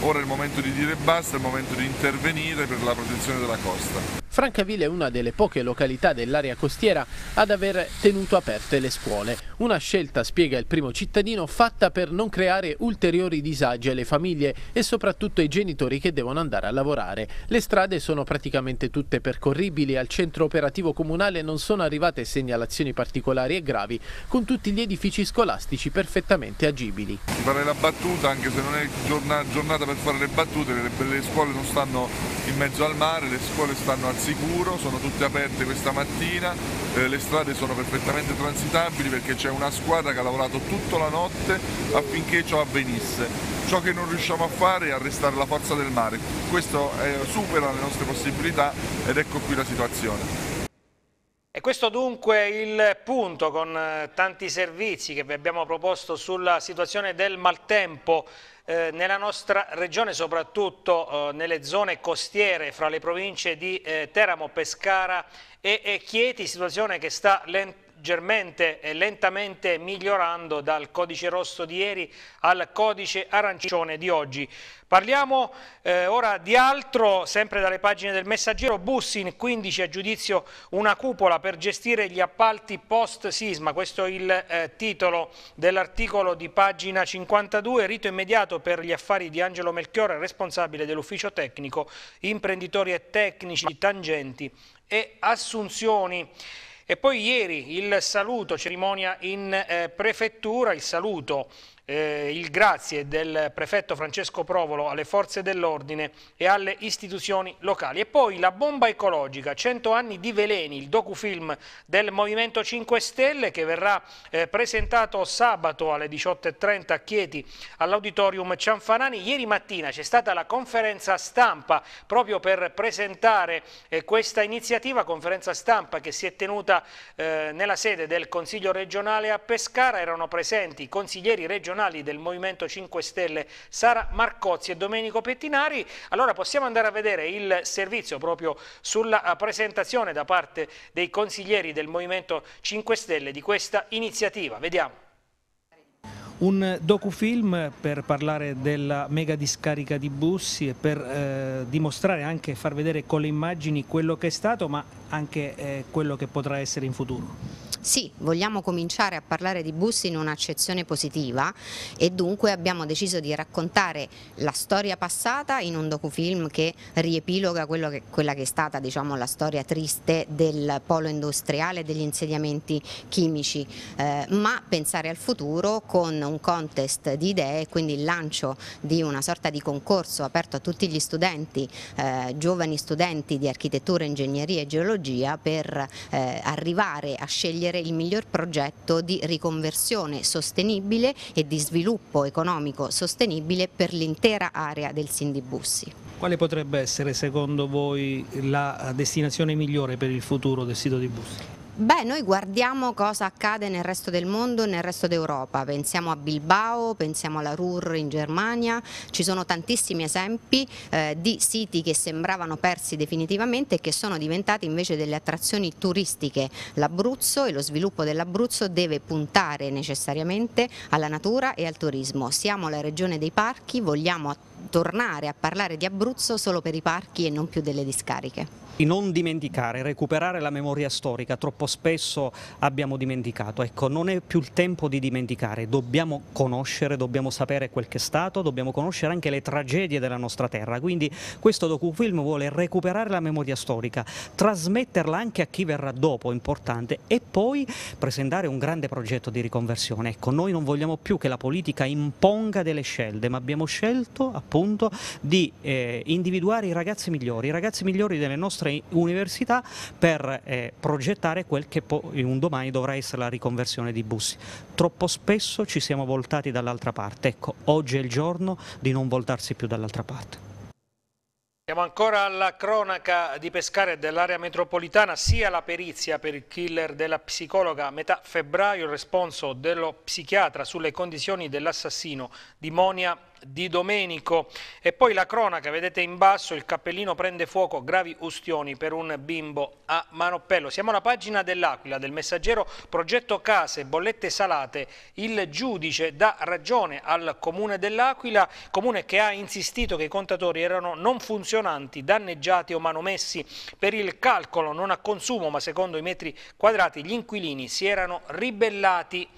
ora è il momento di dire basta, è il momento di intervenire per la protezione della costa. Francaville è una delle poche località dell'area costiera ad aver tenuto aperte le scuole. Una scelta, spiega il primo cittadino, fatta per non creare ulteriori disagi alle famiglie e soprattutto ai genitori che devono andare a lavorare. Le strade sono praticamente tutte percorribili, al centro operativo comunale non sono arrivate segnalazioni particolari e gravi, con tutti gli edifici scolastici perfettamente agibili. Fare la battuta, anche se non è giornata per fare le battute, le scuole non stanno in mezzo al mare, le scuole stanno al sicuro, sono tutte aperte questa mattina, eh, le strade sono perfettamente transitabili perché c'è una squadra che ha lavorato tutta la notte affinché ciò avvenisse. Ciò che non riusciamo a fare è arrestare la forza del mare, questo eh, supera le nostre possibilità ed ecco qui la situazione. E questo dunque il punto con eh, tanti servizi che vi abbiamo proposto sulla situazione del maltempo eh, nella nostra regione, soprattutto eh, nelle zone costiere fra le province di eh, Teramo, Pescara e, e Chieti, situazione che sta lentamente leggermente e lentamente migliorando dal codice rosso di ieri al codice arancione di oggi. Parliamo eh, ora di altro, sempre dalle pagine del messaggero, Bussin 15 a giudizio una cupola per gestire gli appalti post sisma, questo è il eh, titolo dell'articolo di pagina 52, rito immediato per gli affari di Angelo Melchiore, responsabile dell'ufficio tecnico, imprenditori e tecnici, tangenti e assunzioni. E poi ieri il saluto, cerimonia in eh, prefettura, il saluto eh, il grazie del prefetto Francesco Provolo alle forze dell'ordine e alle istituzioni locali. E poi La bomba ecologica, 100 anni di veleni, il docufilm del Movimento 5 Stelle che verrà eh, presentato sabato alle 18.30 a Chieti all'auditorium Cianfanani. Ieri mattina c'è stata la conferenza stampa proprio per presentare eh, questa iniziativa, conferenza stampa che si è tenuta eh, nella sede del Consiglio regionale a Pescara, erano presenti i consiglieri regionali nazionali del Movimento 5 Stelle Sara Marcozzi e Domenico Pettinari. Allora possiamo andare a vedere il servizio proprio sulla eh, presentazione da parte dei consiglieri del Movimento 5 Stelle di questa iniziativa. Vediamo. Un docufilm per parlare della mega discarica di Bussi e per eh, dimostrare anche, far vedere con le immagini quello che è stato ma anche eh, quello che potrà essere in futuro. Sì, vogliamo cominciare a parlare di bus in un'accezione positiva e dunque abbiamo deciso di raccontare la storia passata in un docufilm che riepiloga che, quella che è stata diciamo, la storia triste del polo industriale, degli insediamenti chimici, eh, ma pensare al futuro con un contest di idee, quindi il lancio di una sorta di concorso aperto a tutti gli studenti, eh, giovani studenti di architettura, ingegneria e geologia per eh, arrivare a scegliere scegliere il miglior progetto di riconversione sostenibile e di sviluppo economico sostenibile per l'intera area del Sindibussi. Quale potrebbe essere secondo voi la destinazione migliore per il futuro del sito di Bussi? Beh, noi guardiamo cosa accade nel resto del mondo, nel resto d'Europa, pensiamo a Bilbao, pensiamo alla Ruhr in Germania, ci sono tantissimi esempi eh, di siti che sembravano persi definitivamente e che sono diventati invece delle attrazioni turistiche. L'Abruzzo e lo sviluppo dell'Abruzzo deve puntare necessariamente alla natura e al turismo. Siamo la regione dei parchi, vogliamo tornare a parlare di Abruzzo solo per i parchi e non più delle discariche non dimenticare, recuperare la memoria storica, troppo spesso abbiamo dimenticato, ecco non è più il tempo di dimenticare, dobbiamo conoscere, dobbiamo sapere quel che è stato, dobbiamo conoscere anche le tragedie della nostra terra, quindi questo docufilm vuole recuperare la memoria storica, trasmetterla anche a chi verrà dopo, importante, e poi presentare un grande progetto di riconversione, ecco noi non vogliamo più che la politica imponga delle scelte, ma abbiamo scelto appunto di eh, individuare i ragazzi migliori, i ragazzi migliori delle nostre nostre università per eh, progettare quel che un domani dovrà essere la riconversione di Bussi. Troppo spesso ci siamo voltati dall'altra parte, ecco, oggi è il giorno di non voltarsi più dall'altra parte. Siamo ancora alla cronaca di Pescare dell'area metropolitana, sia la perizia per il killer della psicologa a metà febbraio, il responso dello psichiatra sulle condizioni dell'assassino di Monia di Domenico. E poi la cronaca, vedete in basso, il cappellino prende fuoco, gravi ustioni per un bimbo a Manoppello. Siamo alla pagina dell'Aquila, del messaggero Progetto Case, bollette salate. Il giudice dà ragione al comune dell'Aquila, comune che ha insistito che i contatori erano non funzionanti, danneggiati o manomessi. Per il calcolo non a consumo, ma secondo i metri quadrati, gli inquilini si erano ribellati.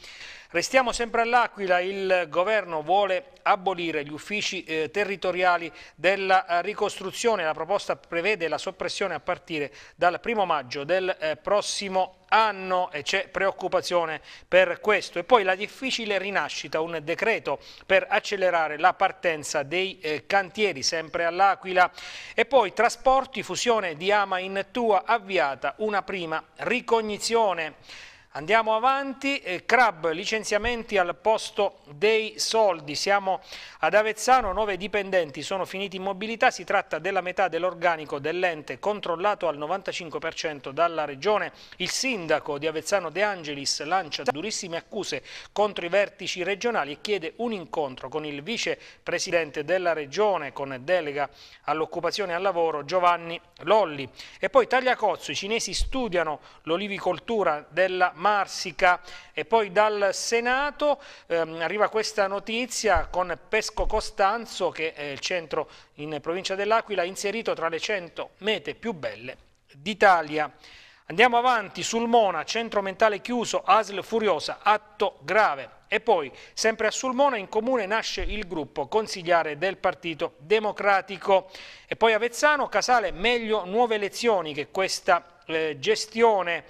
Restiamo sempre all'Aquila, il governo vuole abolire gli uffici eh, territoriali della eh, ricostruzione, la proposta prevede la soppressione a partire dal primo maggio del eh, prossimo anno e c'è preoccupazione per questo. E poi la difficile rinascita, un decreto per accelerare la partenza dei eh, cantieri, sempre all'Aquila. E poi trasporti, fusione di Ama in Tua, avviata una prima ricognizione. Andiamo avanti, eh, Crab licenziamenti al posto dei soldi, siamo ad Avezzano, nove dipendenti sono finiti in mobilità, si tratta della metà dell'organico dell'ente controllato al 95% dalla Regione. Il sindaco di Avezzano De Angelis lancia durissime accuse contro i vertici regionali e chiede un incontro con il vicepresidente della Regione con delega all'occupazione e al lavoro Giovanni Lolli. E poi Tagliacozzo, i cinesi studiano l'olivicoltura della Marsica. E poi dal Senato ehm, arriva questa notizia con Pesco Costanzo, che è il centro in provincia dell'Aquila, inserito tra le 100 mete più belle d'Italia. Andiamo avanti, Sulmona, centro mentale chiuso, ASL furiosa, atto grave. E poi, sempre a Sulmona, in comune nasce il gruppo consigliare del Partito Democratico. E poi Avezzano, Casale, meglio nuove elezioni che questa eh, gestione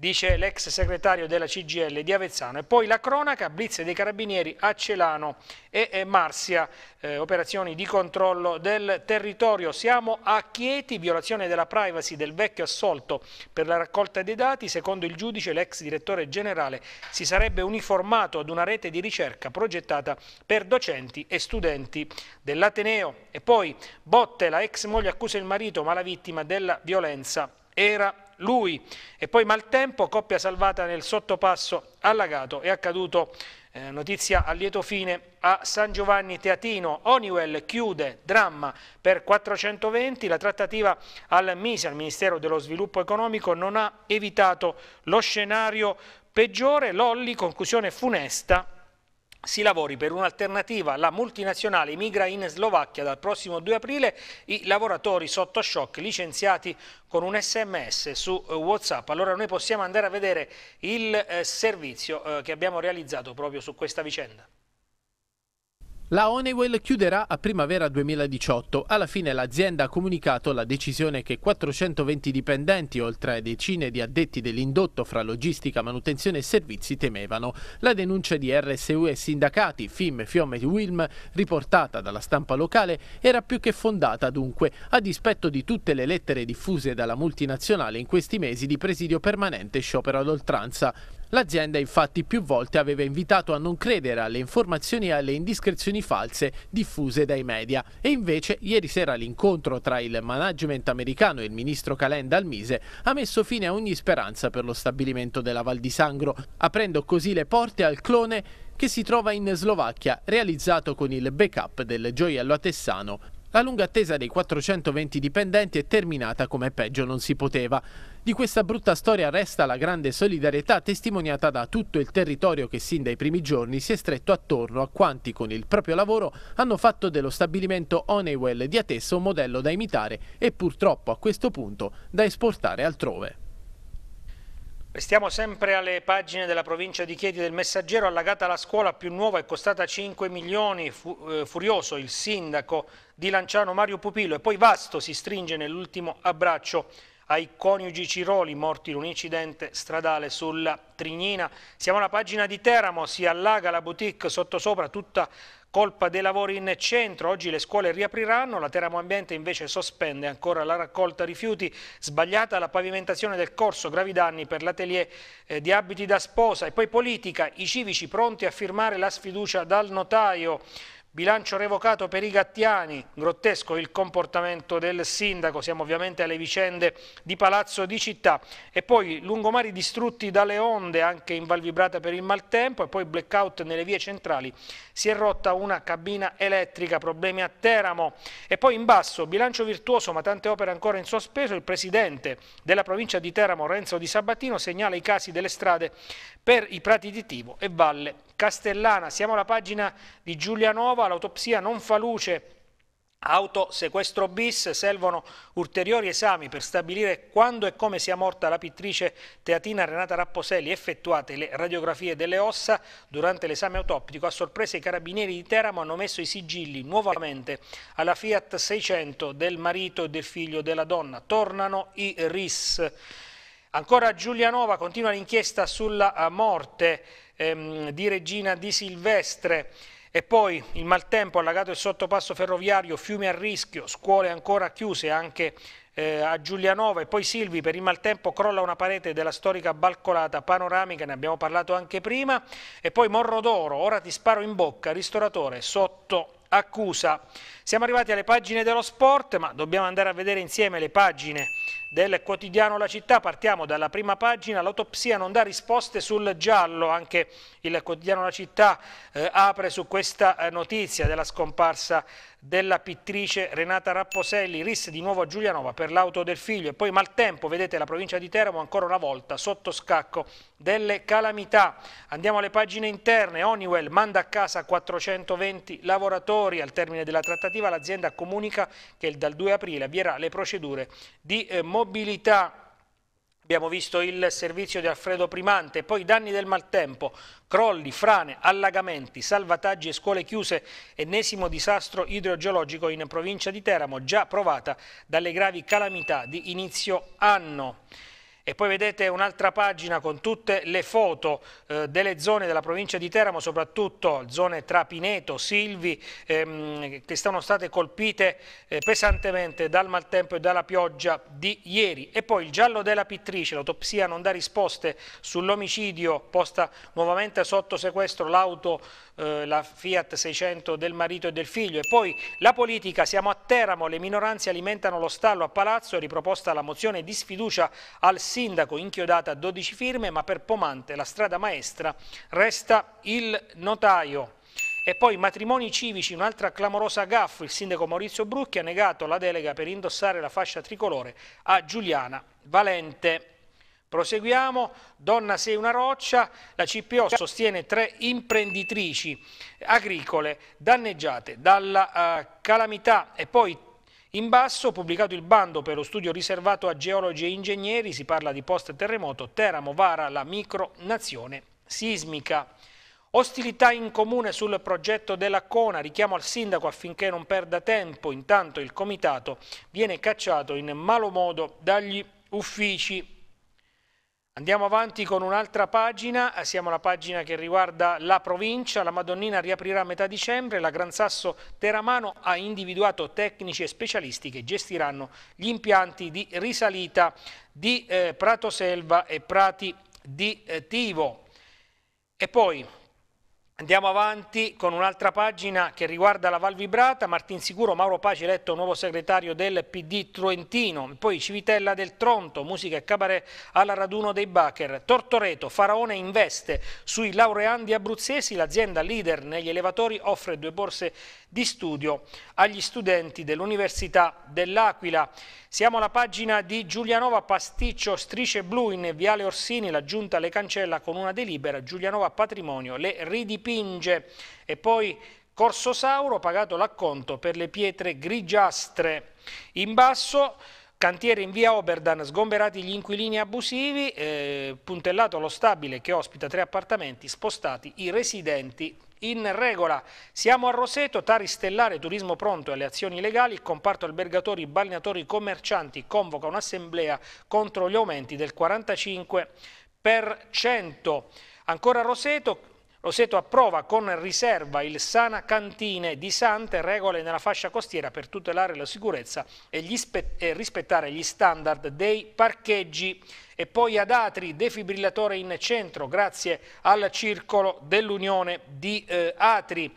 dice l'ex segretario della CGL di Avezzano. E poi la cronaca, blitz dei carabinieri a Celano e Marsia, eh, operazioni di controllo del territorio. Siamo a Chieti, violazione della privacy del vecchio assolto per la raccolta dei dati. Secondo il giudice, l'ex direttore generale si sarebbe uniformato ad una rete di ricerca progettata per docenti e studenti dell'Ateneo. E poi Botte, la ex moglie accusa il marito, ma la vittima della violenza era lui e poi maltempo, coppia salvata nel sottopasso allagato, è accaduto eh, notizia a lieto fine a San Giovanni Teatino, Honeywell chiude dramma per 420, la trattativa al MISE, al Ministero dello Sviluppo Economico, non ha evitato lo scenario peggiore, Lolli, conclusione funesta si lavori per un'alternativa. La multinazionale migra in Slovacchia dal prossimo 2 aprile i lavoratori sotto shock licenziati con un sms su eh, Whatsapp. Allora noi possiamo andare a vedere il eh, servizio eh, che abbiamo realizzato proprio su questa vicenda. La Honeywell chiuderà a primavera 2018. Alla fine l'azienda ha comunicato la decisione che 420 dipendenti, oltre a decine di addetti dell'indotto fra logistica, manutenzione e servizi, temevano. La denuncia di RSU e sindacati, FIM, FIOM e WILM, riportata dalla stampa locale, era più che fondata dunque, a dispetto di tutte le lettere diffuse dalla multinazionale in questi mesi di presidio permanente e sciopero ad oltranza. L'azienda infatti più volte aveva invitato a non credere alle informazioni e alle indiscrezioni false diffuse dai media e invece ieri sera l'incontro tra il management americano e il ministro Calenda al Mise ha messo fine a ogni speranza per lo stabilimento della Val di Sangro, aprendo così le porte al clone che si trova in Slovacchia, realizzato con il backup del gioiello Tessano la lunga attesa dei 420 dipendenti è terminata come peggio non si poteva. Di questa brutta storia resta la grande solidarietà testimoniata da tutto il territorio che sin dai primi giorni si è stretto attorno a quanti con il proprio lavoro hanno fatto dello stabilimento Honeywell di Atesso un modello da imitare e purtroppo a questo punto da esportare altrove. Restiamo sempre alle pagine della provincia di Chieti del Messaggero, allagata la scuola più nuova e costata 5 milioni, fu, eh, furioso il sindaco di Lanciano Mario Pupillo e poi Vasto si stringe nell'ultimo abbraccio ai coniugi Ciroli morti in un incidente stradale sulla Trignina. Siamo alla pagina di Teramo, si allaga la boutique sottosopra tutta Colpa dei lavori in centro, oggi le scuole riapriranno, la Teramo Ambiente invece sospende ancora la raccolta rifiuti, sbagliata la pavimentazione del corso, gravi danni per l'atelier eh, di abiti da sposa e poi politica, i civici pronti a firmare la sfiducia dal notaio. Bilancio revocato per i gattiani, grottesco il comportamento del sindaco, siamo ovviamente alle vicende di Palazzo di Città e poi lungomari distrutti dalle onde anche in Val Vibrata per il maltempo e poi blackout nelle vie centrali, si è rotta una cabina elettrica, problemi a Teramo e poi in basso bilancio virtuoso ma tante opere ancora in sospeso, il presidente della provincia di Teramo Renzo Di Sabatino segnala i casi delle strade per i prati di Tivo e Valle Castellana. Siamo alla pagina di Giulianova, l'autopsia non fa luce Auto sequestro bis, servono ulteriori esami per stabilire quando e come sia morta la pittrice teatina Renata Rapposelli, effettuate le radiografie delle ossa durante l'esame autoptico. A sorpresa i carabinieri di Teramo hanno messo i sigilli nuovamente alla Fiat 600 del marito e del figlio della donna. Tornano i RIS. Ancora Giulianova continua l'inchiesta sulla morte ehm, di Regina di Silvestre. E poi il maltempo allagato il sottopasso ferroviario, fiumi a rischio, scuole ancora chiuse anche eh, a Giulianova e poi Silvi per il maltempo crolla una parete della storica balcolata panoramica, ne abbiamo parlato anche prima, e poi Morro d'Oro, ora ti sparo in bocca, ristoratore sotto accusa. Siamo arrivati alle pagine dello sport, ma dobbiamo andare a vedere insieme le pagine del quotidiano La Città, partiamo dalla prima pagina, l'autopsia non dà risposte sul giallo, anche il quotidiano La Città eh, apre su questa eh, notizia della scomparsa della pittrice Renata Rapposelli, RIS di nuovo a Giulianova per l'auto del figlio e poi maltempo, vedete la provincia di Teramo ancora una volta sotto scacco delle calamità. Andiamo alle pagine interne, Honeywell manda a casa 420 lavoratori, al termine della trattativa l'azienda comunica che dal 2 aprile avvierà le procedure di eh, mobilità, abbiamo visto il servizio di Alfredo Primante, poi danni del maltempo, crolli, frane, allagamenti, salvataggi e scuole chiuse, ennesimo disastro idrogeologico in provincia di Teramo, già provata dalle gravi calamità di inizio anno. E poi vedete un'altra pagina con tutte le foto eh, delle zone della provincia di Teramo, soprattutto zone tra Pineto, Silvi, ehm, che sono state colpite eh, pesantemente dal maltempo e dalla pioggia di ieri. E poi il giallo della pittrice, l'autopsia non dà risposte sull'omicidio, posta nuovamente sotto sequestro l'auto eh, la Fiat 600 del marito e del figlio. E poi la politica, siamo a Teramo, le minoranze alimentano lo stallo a Palazzo, riproposta la mozione di sfiducia al sindaco, inchiodata a 12 firme, ma per Pomante la strada maestra resta il notaio. E poi matrimoni civici, un'altra clamorosa gaffa, il sindaco Maurizio Brucchi ha negato la delega per indossare la fascia tricolore a Giuliana Valente. Proseguiamo, Donna Sei una roccia, la CPO sostiene tre imprenditrici agricole danneggiate dalla uh, calamità e poi in basso pubblicato il bando per lo studio riservato a geologi e ingegneri, si parla di post terremoto, Teramo vara la micronazione sismica. Ostilità in comune sul progetto della Cona, richiamo al sindaco affinché non perda tempo, intanto il comitato viene cacciato in malo modo dagli uffici Andiamo avanti con un'altra pagina, siamo alla pagina che riguarda la provincia, la Madonnina riaprirà a metà dicembre, la Gran Sasso Teramano ha individuato tecnici e specialisti che gestiranno gli impianti di risalita di eh, Prato Selva e Prati di eh, Tivo. E poi Andiamo avanti con un'altra pagina che riguarda la Val Vibrata, Martin Sicuro, Mauro Paci eletto nuovo segretario del PD Truentino, poi Civitella del Tronto, musica e cabaret alla raduno dei Bacher, Tortoreto, Faraone investe sui laureandi abruzzesi, l'azienda leader negli elevatori offre due borse di studio agli studenti dell'Università dell'Aquila. Siamo alla pagina di Giulianova Pasticcio Strisce Blu in Viale Orsini, la giunta le cancella con una delibera, Giulianova Patrimonio le ridipinge e poi Corso Sauro pagato l'acconto per le pietre grigiastre. In basso Cantiere in via Oberdan, sgomberati gli inquilini abusivi, eh, puntellato lo stabile che ospita tre appartamenti, spostati i residenti in regola. Siamo a Roseto, Tari Stellare, Turismo Pronto alle azioni legali, il comparto albergatori, balneatori, commercianti convoca un'assemblea contro gli aumenti del 45%. Ancora Roseto, Roseto approva con riserva il Sana Cantine di Sante, regole nella fascia costiera per tutelare la sicurezza e, e rispettare gli standard dei parcheggi. E poi ad Atri, defibrillatore in centro, grazie al circolo dell'Unione di eh, Atri.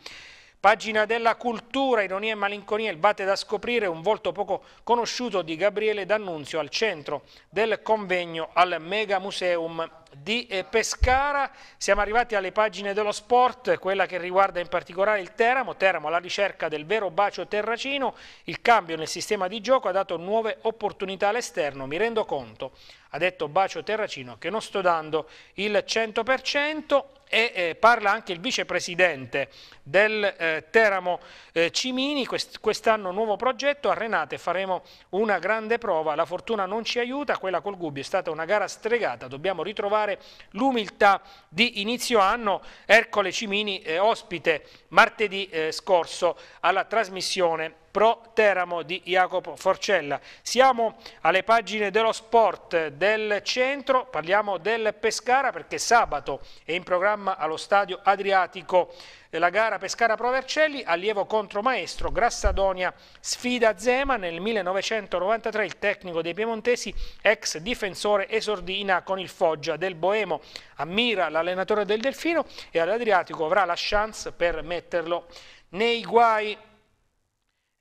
Pagina della cultura, ironia e malinconia, il batte da scoprire, un volto poco conosciuto di Gabriele D'Annunzio al centro del convegno al Mega Museum di eh, Pescara. Siamo arrivati alle pagine dello sport, quella che riguarda in particolare il Teramo. Teramo alla ricerca del vero bacio terracino, il cambio nel sistema di gioco ha dato nuove opportunità all'esterno, mi rendo conto. Ha detto Bacio Terracino che non sto dando il 100%, e eh, parla anche il vicepresidente del eh, Teramo eh, Cimini, quest'anno nuovo progetto, a Renate faremo una grande prova, la fortuna non ci aiuta, quella col Gubbio è stata una gara stregata, dobbiamo ritrovare l'umiltà di inizio anno, Ercole Cimini eh, ospite martedì eh, scorso alla trasmissione Pro Teramo di Jacopo Forcella. Siamo alle pagine dello sport del centro, parliamo del Pescara perché sabato è in programma allo stadio Adriatico eh, la gara Pescara Pro Vercelli, allievo contro maestro, Grassadonia sfida Zema, nel 1993 il tecnico dei piemontesi, ex difensore esordina con il Foggia del Boemo, ammira l'allenatore del Delfino e all'Adriatico avrà la chance per metterlo nei guai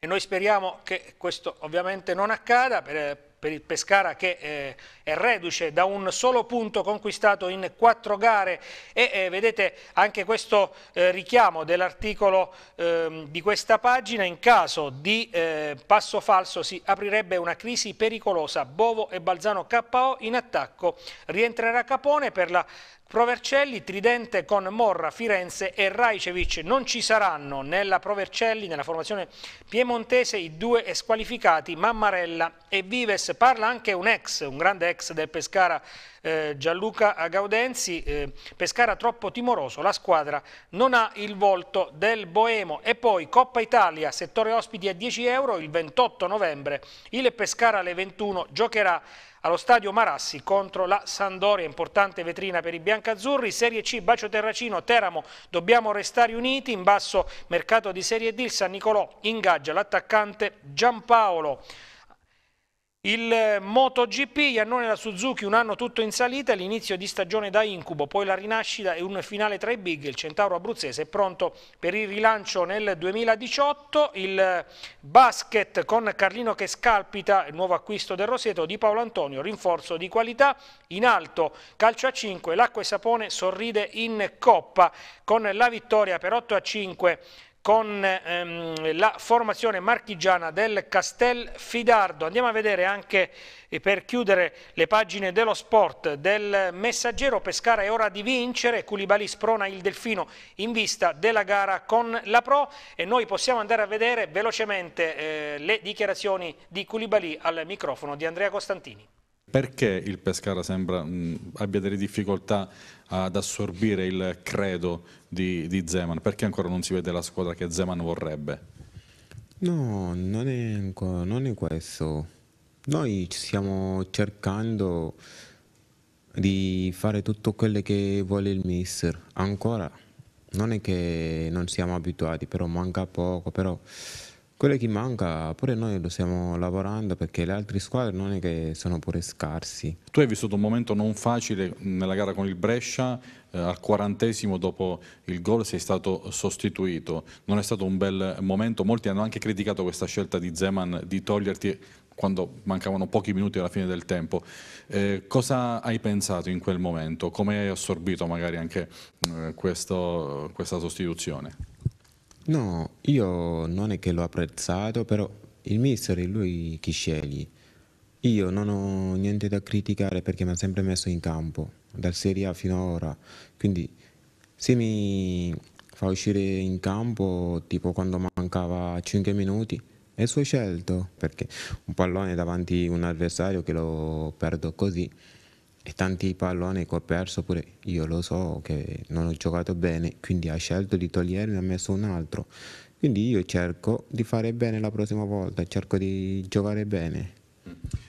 e noi speriamo che questo ovviamente non accada per, per il Pescara che eh, è reduce da un solo punto conquistato in quattro gare e eh, vedete anche questo eh, richiamo dell'articolo ehm, di questa pagina in caso di eh, passo falso si aprirebbe una crisi pericolosa Bovo e Balzano KO in attacco rientrerà Capone per la Provercelli, Tridente con Morra, Firenze e Raicevic non ci saranno nella Provercelli, nella formazione piemontese, i due squalificati Mammarella e Vives. Parla anche un ex, un grande ex del Pescara, eh, Gianluca Gaudenzi, eh, Pescara troppo timoroso, la squadra non ha il volto del Boemo. E poi Coppa Italia, settore ospiti a 10 euro, il 28 novembre il Pescara alle 21 giocherà allo stadio Marassi contro la Sandoria, importante vetrina per i biancazzurri, Serie C Bacio Terracino, Teramo, dobbiamo restare uniti, in basso mercato di Serie D il San Nicolò ingaggia l'attaccante Giampaolo il MotoGP, Iannone da Suzuki, un anno tutto in salita, l'inizio di stagione da incubo, poi la rinascita e un finale tra i big, il Centauro abruzzese è pronto per il rilancio nel 2018, il basket con Carlino che scalpita, il nuovo acquisto del Roseto di Paolo Antonio, rinforzo di qualità, in alto calcio a 5, l'acqua e sapone sorride in coppa con la vittoria per 8 a 5 con ehm, la formazione marchigiana del Castel Fidardo. Andiamo a vedere anche eh, per chiudere le pagine dello sport del messaggero Pescara è ora di vincere, Culibali sprona il Delfino in vista della gara con la Pro e noi possiamo andare a vedere velocemente eh, le dichiarazioni di Culibali al microfono di Andrea Costantini. Perché il Pescara sembra mh, abbia delle difficoltà ad assorbire il credo di, di Zeman? Perché ancora non si vede la squadra che Zeman vorrebbe? No, non è, non è questo. Noi stiamo cercando di fare tutto quello che vuole il mister. Ancora non è che non siamo abituati, però manca poco, però quello che manca pure noi lo stiamo lavorando perché le altre squadre non è che sono pure scarsi. Tu hai vissuto un momento non facile nella gara con il Brescia, eh, al quarantesimo dopo il gol sei stato sostituito, non è stato un bel momento, molti hanno anche criticato questa scelta di Zeman di toglierti quando mancavano pochi minuti alla fine del tempo. Eh, cosa hai pensato in quel momento? Come hai assorbito magari anche eh, questo, questa sostituzione? No, io non è che l'ho apprezzato, però il mister è lui chi sceglie. Io non ho niente da criticare perché mi ha sempre messo in campo, dal Serie A fino ad ora. Quindi se mi fa uscire in campo, tipo quando mancava 5 minuti, è suo scelto, perché un pallone davanti a un avversario che lo perdo così e tanti palloni che ho perso pure io lo so che non ho giocato bene quindi ha scelto di togliermi e ha messo un altro quindi io cerco di fare bene la prossima volta cerco di giocare bene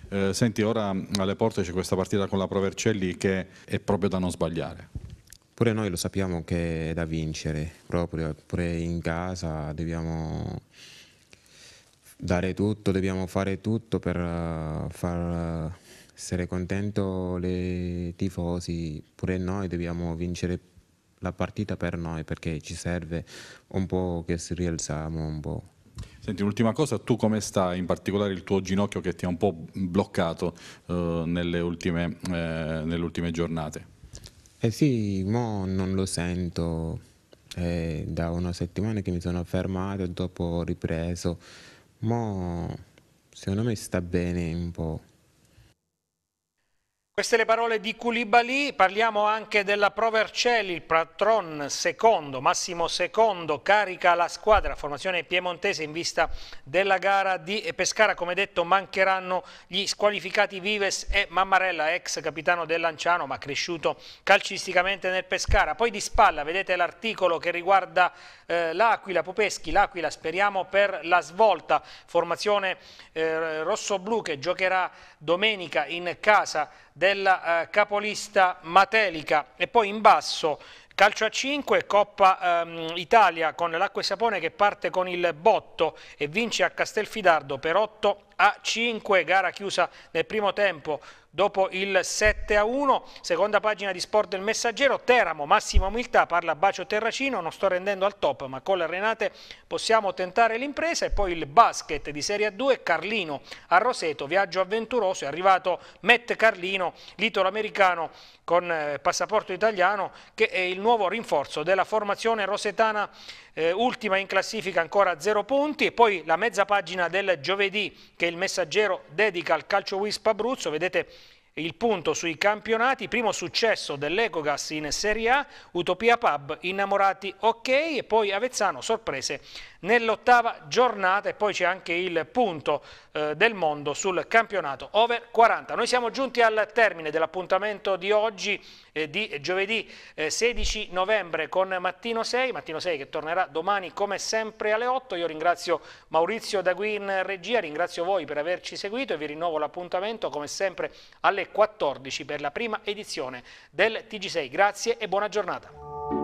eh, senti ora alle porte c'è questa partita con la Provercelli che è proprio da non sbagliare pure noi lo sappiamo che è da vincere proprio pure in casa dobbiamo dare tutto dobbiamo fare tutto per eh, far essere contento le tifosi, pure noi dobbiamo vincere la partita per noi perché ci serve un po' che si rialziamo un po'. Senti, un'ultima cosa, tu come stai? In particolare il tuo ginocchio che ti ha un po' bloccato eh, nelle, ultime, eh, nelle, ultime, giornate. Eh sì, mo non lo sento, è da una settimana che mi sono fermato e dopo ho ripreso, ma secondo me sta bene un po'. Queste le parole di Culibali, parliamo anche della Pro Vercelli, il patron secondo, Massimo secondo, carica la squadra, formazione piemontese in vista della gara di Pescara, come detto mancheranno gli squalificati Vives e Mammarella, ex capitano del Lanciano ma cresciuto calcisticamente nel Pescara. Poi di spalla vedete l'articolo che riguarda eh, l'Aquila, Popeschi, l'Aquila speriamo per la svolta, formazione eh, rosso-blu che giocherà domenica in casa del della eh, capolista Matelica e poi in basso Calcio a 5, Coppa ehm, Italia con l'acqua e sapone che parte con il botto e vince a Castelfidardo per 8 a 5, gara chiusa nel primo tempo dopo il 7 a 1, seconda pagina di Sport del Messaggero, Teramo, massima umiltà, parla Bacio Terracino, non sto rendendo al top ma con le Renate possiamo tentare l'impresa e poi il basket di Serie 2 Carlino a Roseto, viaggio avventuroso, è arrivato Matt Carlino, l'italo-americano con eh, passaporto italiano che è il nuovo rinforzo della formazione rosetana eh, ultima in classifica ancora a zero punti e poi la mezza pagina del giovedì che il messaggero dedica al calcio Wisp Abruzzo, vedete il punto sui campionati, primo successo dell'Ecogas in Serie A, Utopia Pub, Innamorati ok e poi Avezzano sorprese nell'ottava giornata e poi c'è anche il punto eh, del mondo sul campionato over 40. Noi siamo giunti al termine dell'appuntamento di oggi, eh, di giovedì eh, 16 novembre con Mattino 6, Mattino 6 che tornerà domani come sempre alle 8. Io ringrazio Maurizio Daguin regia, ringrazio voi per averci seguito e vi rinnovo l'appuntamento come sempre alle 14 per la prima edizione del TG6. Grazie e buona giornata.